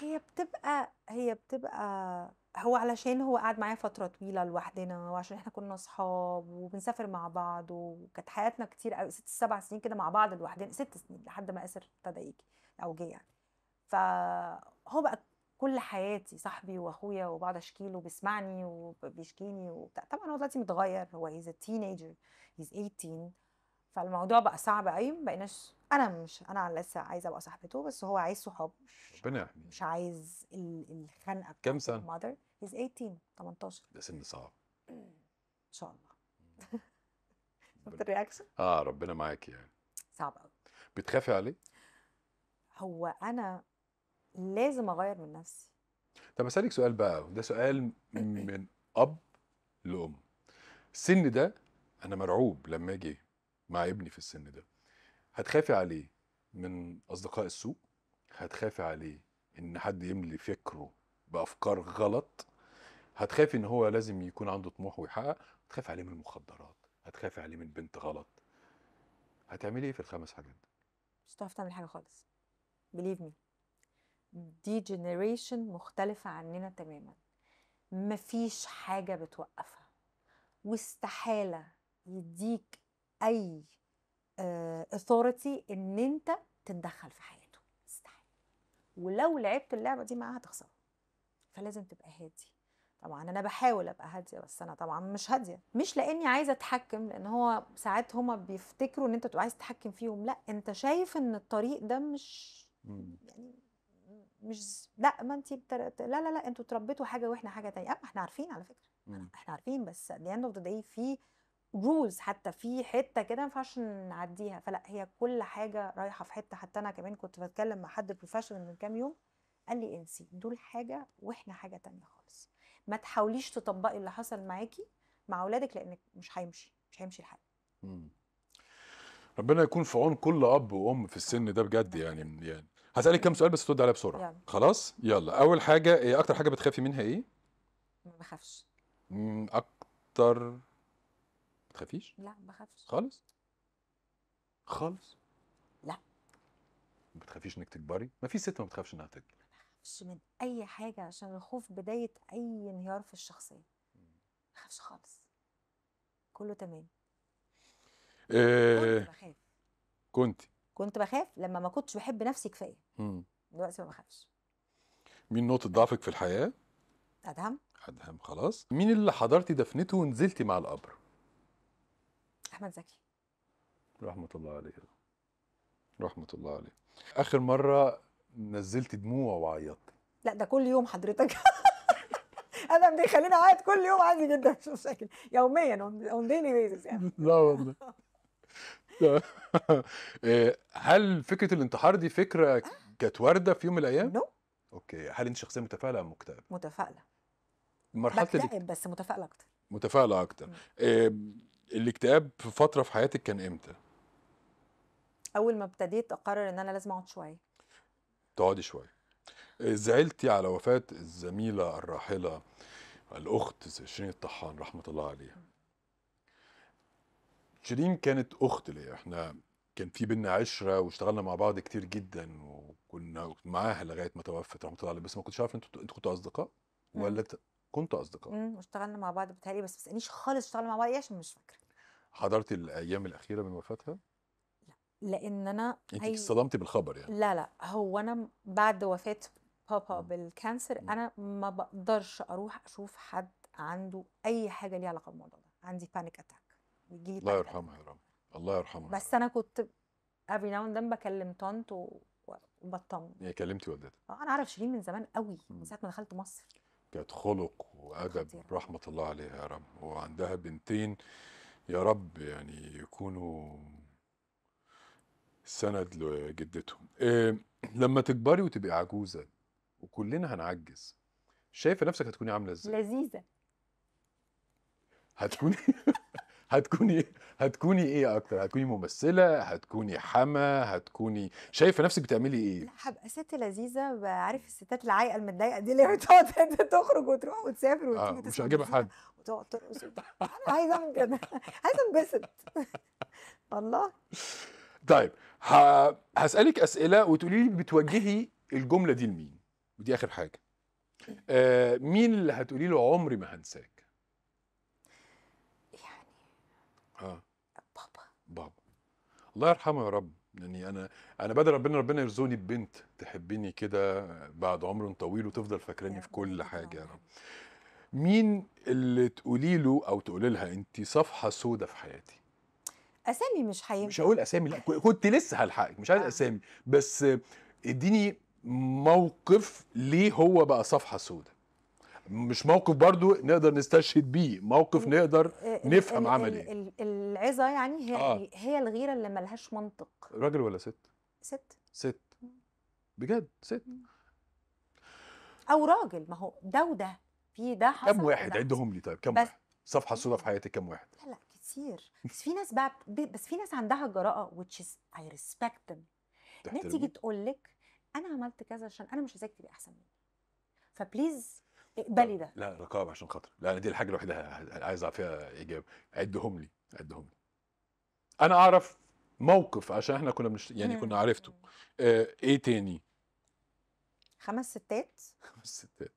هي بتبقى هي بتبقى هو علشان هو قعد معايا فترة طويلة لوحدنا وعشان احنا كنا اصحاب وبنسافر مع بعض وكانت حياتنا كتير قوي ست سبع سنين كده مع بعض لوحدنا ست سنين لحد ما اسر ابتدى يجي او جه يعني فهو بقى كل حياتي صاحبي واخويا وبقعد اشكي له بيسمعني وبيشكيني وبتاع طبعا هو دلوقتي متغير هو هيز تينيجر هيز 18 فالموضوع بقى صعب قوي ما بقيناش انا مش انا لسه عايزه ابقى صاحبته بس هو عايز صحاب ربنا يحميه مش عايز الخنقه كام سنه؟ ماذر هيز 18 18 ده سن صعب (clears throat) ان شاء الله (laughs) شفت الرياكشن؟ اه ربنا معاكي يعني صعب قوي بتخافي عليه؟ هو انا لازم اغير من نفسي طب اسالك سؤال بقى وده سؤال (clears throat) من اب لام السن ده انا مرعوب لما اجي مع ابني في السن ده هتخافي عليه من اصدقاء السوء هتخافي عليه ان حد يملي فكره بافكار غلط هتخافي ان هو لازم يكون عنده طموح ويحقق هتخافي عليه من المخدرات هتخافي عليه من بنت غلط هتعملي ايه في الخمس حاجات دي مش هتعرف تعمل حاجه خالص بليف مي دي جنريشن مختلفه عننا تماما مفيش حاجه بتوقفها واستحاله يديك اي اثورتي آه، ان انت تتدخل في حياته مستحيل ولو لعبت اللعبه دي معاها هتخسره فلازم تبقى هادي طبعا انا بحاول ابقى هاديه بس انا طبعا مش هاديه مش لاني عايزه اتحكم لان هو ساعات هما بيفتكروا ان انت تبقى عايز تتحكم فيهم لا انت شايف ان الطريق ده مش يعني مش لا ما انت بتر... لا لا لا انتوا اتربيتوا حاجه واحنا حاجه تانية احنا عارفين على فكره احنا عارفين بس at the end of the day في رولز حتى في حته كده ما ينفعش نعديها فلا هي كل حاجه رايحه في حته حتى انا كمان كنت بتكلم مع حد بروفيشنال من كام يوم قال لي انسي دول حاجه واحنا حاجه تانية خالص ما تحاوليش تطبقي اللي حصل معاكي مع اولادك لانك مش هيمشي مش هيمشي الحال ربنا يكون في عون كل اب وام في السن ده بجد يعني يعني هسالك كام سؤال بس ترد عليا بسرعه يعني. خلاص يلا اول حاجه ايه اكتر حاجه بتخافي منها ايه ما بخافش اكتر تخافيش؟ لا ما بخافش خالص؟ خالص؟ لا ما بتخافيش انك تكبري؟ ما في ست ما بتخافش انها تكبر ما بخافش من اي حاجه عشان الخوف بدايه اي انهيار في الشخصيه ما بخافش خالص كله تمام إيه كنت بخاف كنت كنت بخاف لما ما كنتش بحب نفسي كفايه امم دلوقتي ما بخافش مين نقطه ضعفك في الحياه؟ ادهم ادهم خلاص مين اللي حضرتي دفنته ونزلتي مع القبر؟ احمد زكي رحمه الله عليه رحمه الله عليه اخر مره نزلت دموع وعيطت لا ده كل يوم حضرتك (laughs) انا بيخليني اعيط كل يوم عادي جدا مش مشاكل يوميا اون ديلي بيزس يعني (laughs) لا والله (laughs) آه، هل فكره الانتحار دي فكره كانت وارده في يوم من الايام؟ نو اوكي هل انت شخصيه متفائله ام مكتئبه؟ متفائله مرحله بس متفائله اكتر متفائله اكتر الاكتئاب في فترة في حياتك كان امتى؟ اول ما ابتديت اقرر ان انا لازم اقعد شويه تقعدي شوية آه، زعلتي على وفاة الزميلة الراحلة الأخت شيرين الطحان رحمة الله عليها شيرين كانت أخت ليا احنا كان في بينا عشرة واشتغلنا مع بعض كتير جدا وكنا معاها لغاية ما توفت رحمة الله عليها بس ما كنتش عارف انتوا انتوا كنتوا أصدقاء ولا كنتوا اصدقاء امم، واشتغلنا مع بعض بتهيألي بس ما تسالنيش خالص اشتغلنا مع بعض ايه عشان مش فاكره حضرتي الايام الاخيره من وفاتها لا لان انا انت هي... اتصدمتي بالخبر يعني لا لا هو انا بعد وفاه بابا بالكانسر انا ما بقدرش اروح اشوف حد عنده اي حاجه ليها علاقه بالموضوع ده عندي بانيك اتاك بيجي لي الله يرحمها يا رب الله يرحمها بس انا كنت افري ناو اند بكلم طنط وبطمن يعني كلمتي والدتك اه انا اعرف شيرين من زمان قوي من ساعه ما دخلت مصر كانت خلق وادب رحمه الله عليها يا رب وعندها بنتين يا رب يعني يكونوا سند لجدتهم إيه لما تكبري وتبقي عجوزه وكلنا هنعجز شايفه نفسك هتكوني عامله ازاي لذيذه هتكوني (laughs) هتكوني إيه؟ هتكوني ايه اكتر هتكوني ممثله هتكوني حما هتكوني شايفه نفسك بتعملي ايه هبقى ست لذيذه عارف الستات العايقه المتضايقه دي اللي بتقعد (laughs) تخرج وتروح وتسافر وتيجي آه مش عاجبها حد وتقعد ترقص انا عايزه اعمل كده (laughs) عايزه انبسط (laughs) والله طيب ه... هسالك اسئله وتقولي لي بتوجهي الجمله دي لمين ودي اخر حاجه آه مين اللي هتقولي له عمري ما هنساك اه بابا بابا الله يرحمه يا رب يعني انا انا بدل ربنا ربنا يرزقني ببنت تحبني كده بعد عمر طويل وتفضل فاكراني في كل حاجه يا رب مين اللي تقولي له او تقولي لها انت صفحه سودة في حياتي اسامي مش هينفع مش هقول اسامي لا كنت لسه هلحقك مش عايز آه. اسامي بس اديني موقف ليه هو بقى صفحه سودة مش موقف برضو نقدر نستشهد بيه موقف نقدر نفهم عمل ايه العظه يعني هي آه. هي الغيره اللي ملهاش منطق راجل ولا ست ست ست بجد ست او راجل ما هو ده وده في ده حصل كم واحد عدهم لي طيب كم بس واحد صفحه صوره في حياتك كم واحد لا لا كتير بس في ناس بقى بس في ناس عندها جراءه which is I respect them انها تيجي تقول لك انا عملت كذا عشان انا مش عايزاك تبقى احسن مني فبليز اقبلي ده لا رقابه عشان خاطر لا دي الحاجه الوحيده عايز اعرف فيها اجابه عدهم لي عدهم لي انا اعرف موقف عشان احنا كنا بنشت... يعني كنا عرفته آه ايه تاني خمس ستات خمس ستات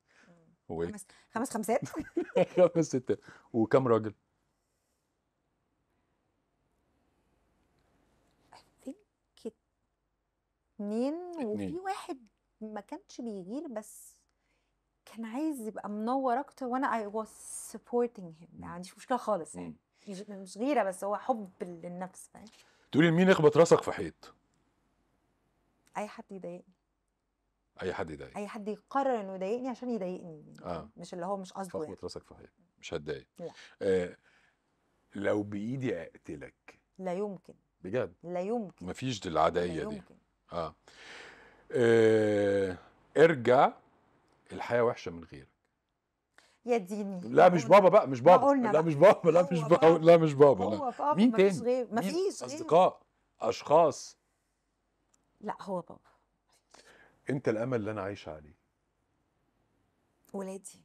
و... ايه خمس خمسات (laughs) خمس ستات وكم راجل اتنين وفي واحد ما كانش بيغير بس كان عايز يبقى منور اكتر وانا اي واز سبورتنج هيم ما عنديش مشكله خالص يعني مش غيره بس هو حب للنفس فاهم تقولي لمين اخبط راسك في حيط اي حد يضايقني اي حد يضايقني اي حد يقرر انه يضايقني عشان يضايقني آه. مش اللي هو مش قصده يعني اخبط راسك في حيط مش هتضايق لا آه لو بايدي اقتلك لا يمكن بجد لا يمكن مفيش العدائيه دي لا يمكن. دي. آه. اه ارجع الحياه وحشه من غيرك يا ديني لا مش بابا بقى مش بابا لا مش بابا لا مش بابا لا مش بابا لا مين تاني مفيش اصدقاء اشخاص لا هو بابا انت الامل اللي انا عايش عليه ولادي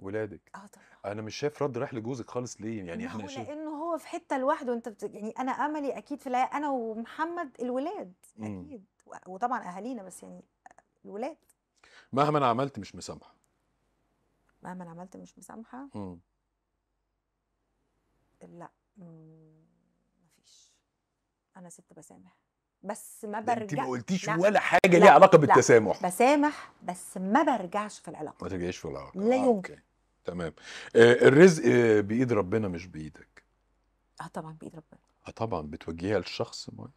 ولادك اه طبعا انا مش شايف رد رايح لجوزك خالص ليه يعني احنا شايف لانه هو في حته لوحده انت بت... يعني انا املي اكيد في العيال انا ومحمد الولاد اكيد م. وطبعا اهالينا بس يعني الولاد مهما انا عملت مش مسامحه مهما انا عملت مش مسامحه لا مفيش انا ست بسامح بس ما برجع انت ما قلتيش لا. ولا حاجه ليها علاقه بالتسامح لا. بسامح بس ما برجعش في العلاقه ما ترجعيش في العلاقه لا آه. يمكن تمام آه الرزق آه، بايد ربنا مش بايدك اه طبعا بايد ربنا اه طبعا بتوجهيها لشخص معين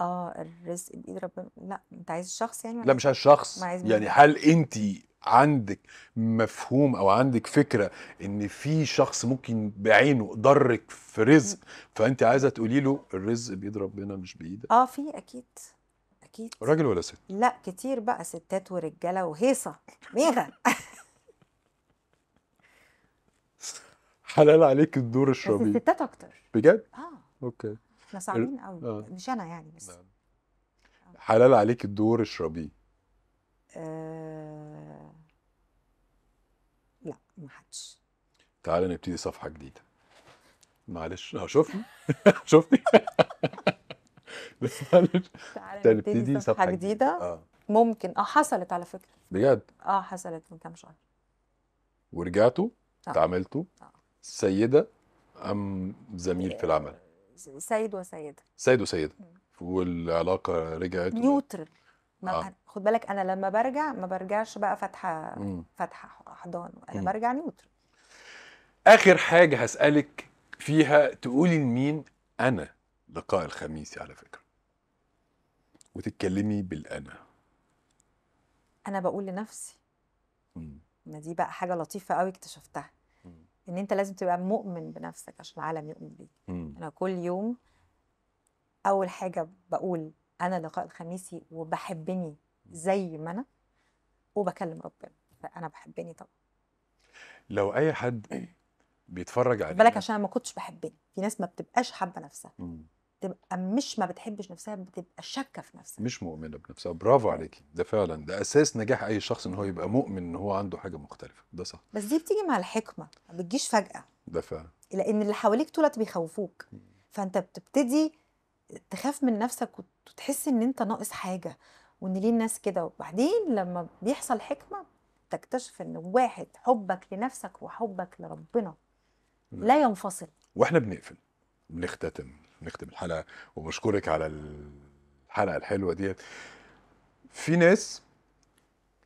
اه الرزق بايد ربنا لا انت عايز الشخص يعني لا مش عايز شخص يعني هل انت عندك مفهوم او عندك فكره ان في شخص ممكن بعينه ضرك في رزق فانت عايزه تقولي له الرزق بايد ربنا مش بايدك اه في اكيد اكيد راجل ولا ست لا كتير بقى ستات ورجاله وهيصه ميغا (laughs) حلال عليك الدور اشربيه الستات اكتر بجد اه اوكي احنا صعبين قوي آه. مش انا يعني بس نعم. آه. حلال عليك الدور اشربيه آه... لا ما حدش تعالى نبتدي صفحه جديده معلش اه شوفني (laughs) شفتي تعالى نبتدي صفحه جديده آه. ممكن اه حصلت على فكره بجد اه حصلت من كام شهر ورجعتوا آه. تعاملتوا آه. سيده ام زميل في العمل سيد وسيده سيد وسيده والعلاقه رجعت نيوترال ما آه. خد بالك انا لما برجع ما برجعش بقى فاتحه فاتحه أحضان انا م. برجع نيوترال اخر حاجه هسالك فيها تقولي لمين انا لقاء الخميس على فكره وتتكلمي بالانا انا بقول لنفسي ما دي بقى حاجه لطيفه قوي اكتشفتها ان انت لازم تبقى مؤمن بنفسك عشان العالم يؤمن بيك انا كل يوم اول حاجه بقول انا لقاء الخميسي وبحبني زي ما انا وبكلم ربنا فانا بحبني طبعا لو اي حد بيتفرج عليك بالك عشان ما كنتش بحبني في ناس ما بتبقاش حابه نفسها مم. بتبقى مش ما بتحبش نفسها بتبقى شاكه في نفسها مش مؤمنه بنفسها برافو أيوة. عليكي ده فعلا ده اساس نجاح اي شخص ان هو يبقى مؤمن ان هو عنده حاجه مختلفه ده صح بس دي بتيجي مع الحكمه ما بتجيش فجاه ده فعلا لان اللي حواليك طول بيخوفوك فانت بتبتدي تخاف من نفسك وتحس ان انت ناقص حاجه وان ليه الناس كده وبعدين لما بيحصل حكمه تكتشف ان واحد حبك لنفسك وحبك لربنا نعم. لا ينفصل واحنا بنقفل بنختتم نختم الحلقه وبشكرك على الحلقه الحلوه ديت في ناس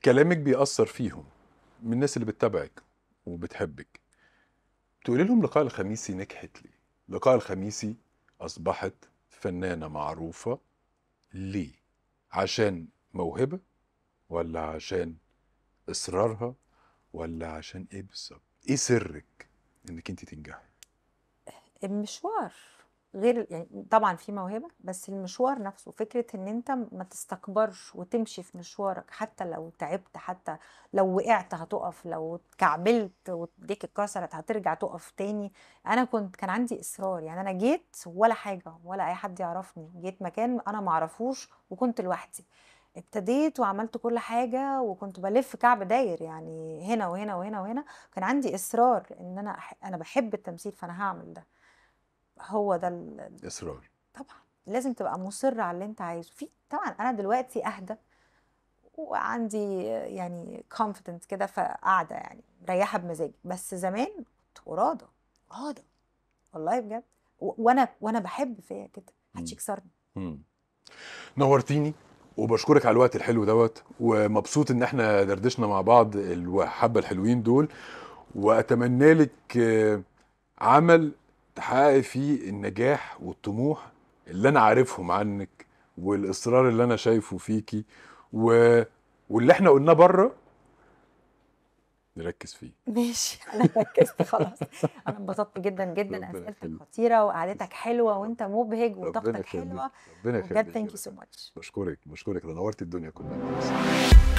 كلامك بيأثر فيهم من الناس اللي بتتابعك وبتحبك تقولي لهم لقاء الخميسي نجحت ليه لقاء الخميسي أصبحت فنانة معروفة ليه عشان موهبة ولا عشان إصرارها ولا عشان إيه بالظبط إيه سرك إنك أنت تنجحي المشوار غير يعني طبعا في موهبه بس المشوار نفسه فكره ان انت ما تستكبرش وتمشي في مشوارك حتى لو تعبت حتى لو وقعت هتقف لو اتكعبلت وديك اتكسرت هترجع تقف تاني انا كنت كان عندي اصرار يعني انا جيت ولا حاجه ولا اي حد يعرفني جيت مكان انا ما اعرفوش وكنت لوحدي ابتديت وعملت كل حاجة وكنت بلف كعب داير يعني هنا وهنا وهنا وهنا كان عندي إصرار إن أنا أنا بحب التمثيل فأنا هعمل ده هو ده الاصرار طبعا لازم تبقى مصر على اللي انت عايزه في طبعا انا دلوقتي اهدى وعندي يعني كونفيدنت كده فقاعده يعني مريحه بمزاجي بس زمان كنت اراده اراده والله بجد وانا وانا بحب فيا كده محدش يكسرني نورتيني وبشكرك على الوقت الحلو دوت ومبسوط ان احنا دردشنا مع بعض الحبه الحلوين دول واتمنى لك عمل تحققي فيه النجاح والطموح اللي انا عارفهم عنك والاصرار اللي انا شايفه فيكي و... واللي احنا قلناه بره نركز فيه ماشي (laughs) انا ركزت خلاص انا انبسطت جدا جدا اسئلتك خطيره وقعدتك حلوه وانت مبهج وطاقتك حلوه ربنا يخليك ثانك يو سو ماتش بشكرك بشكرك ده نورت الدنيا كلها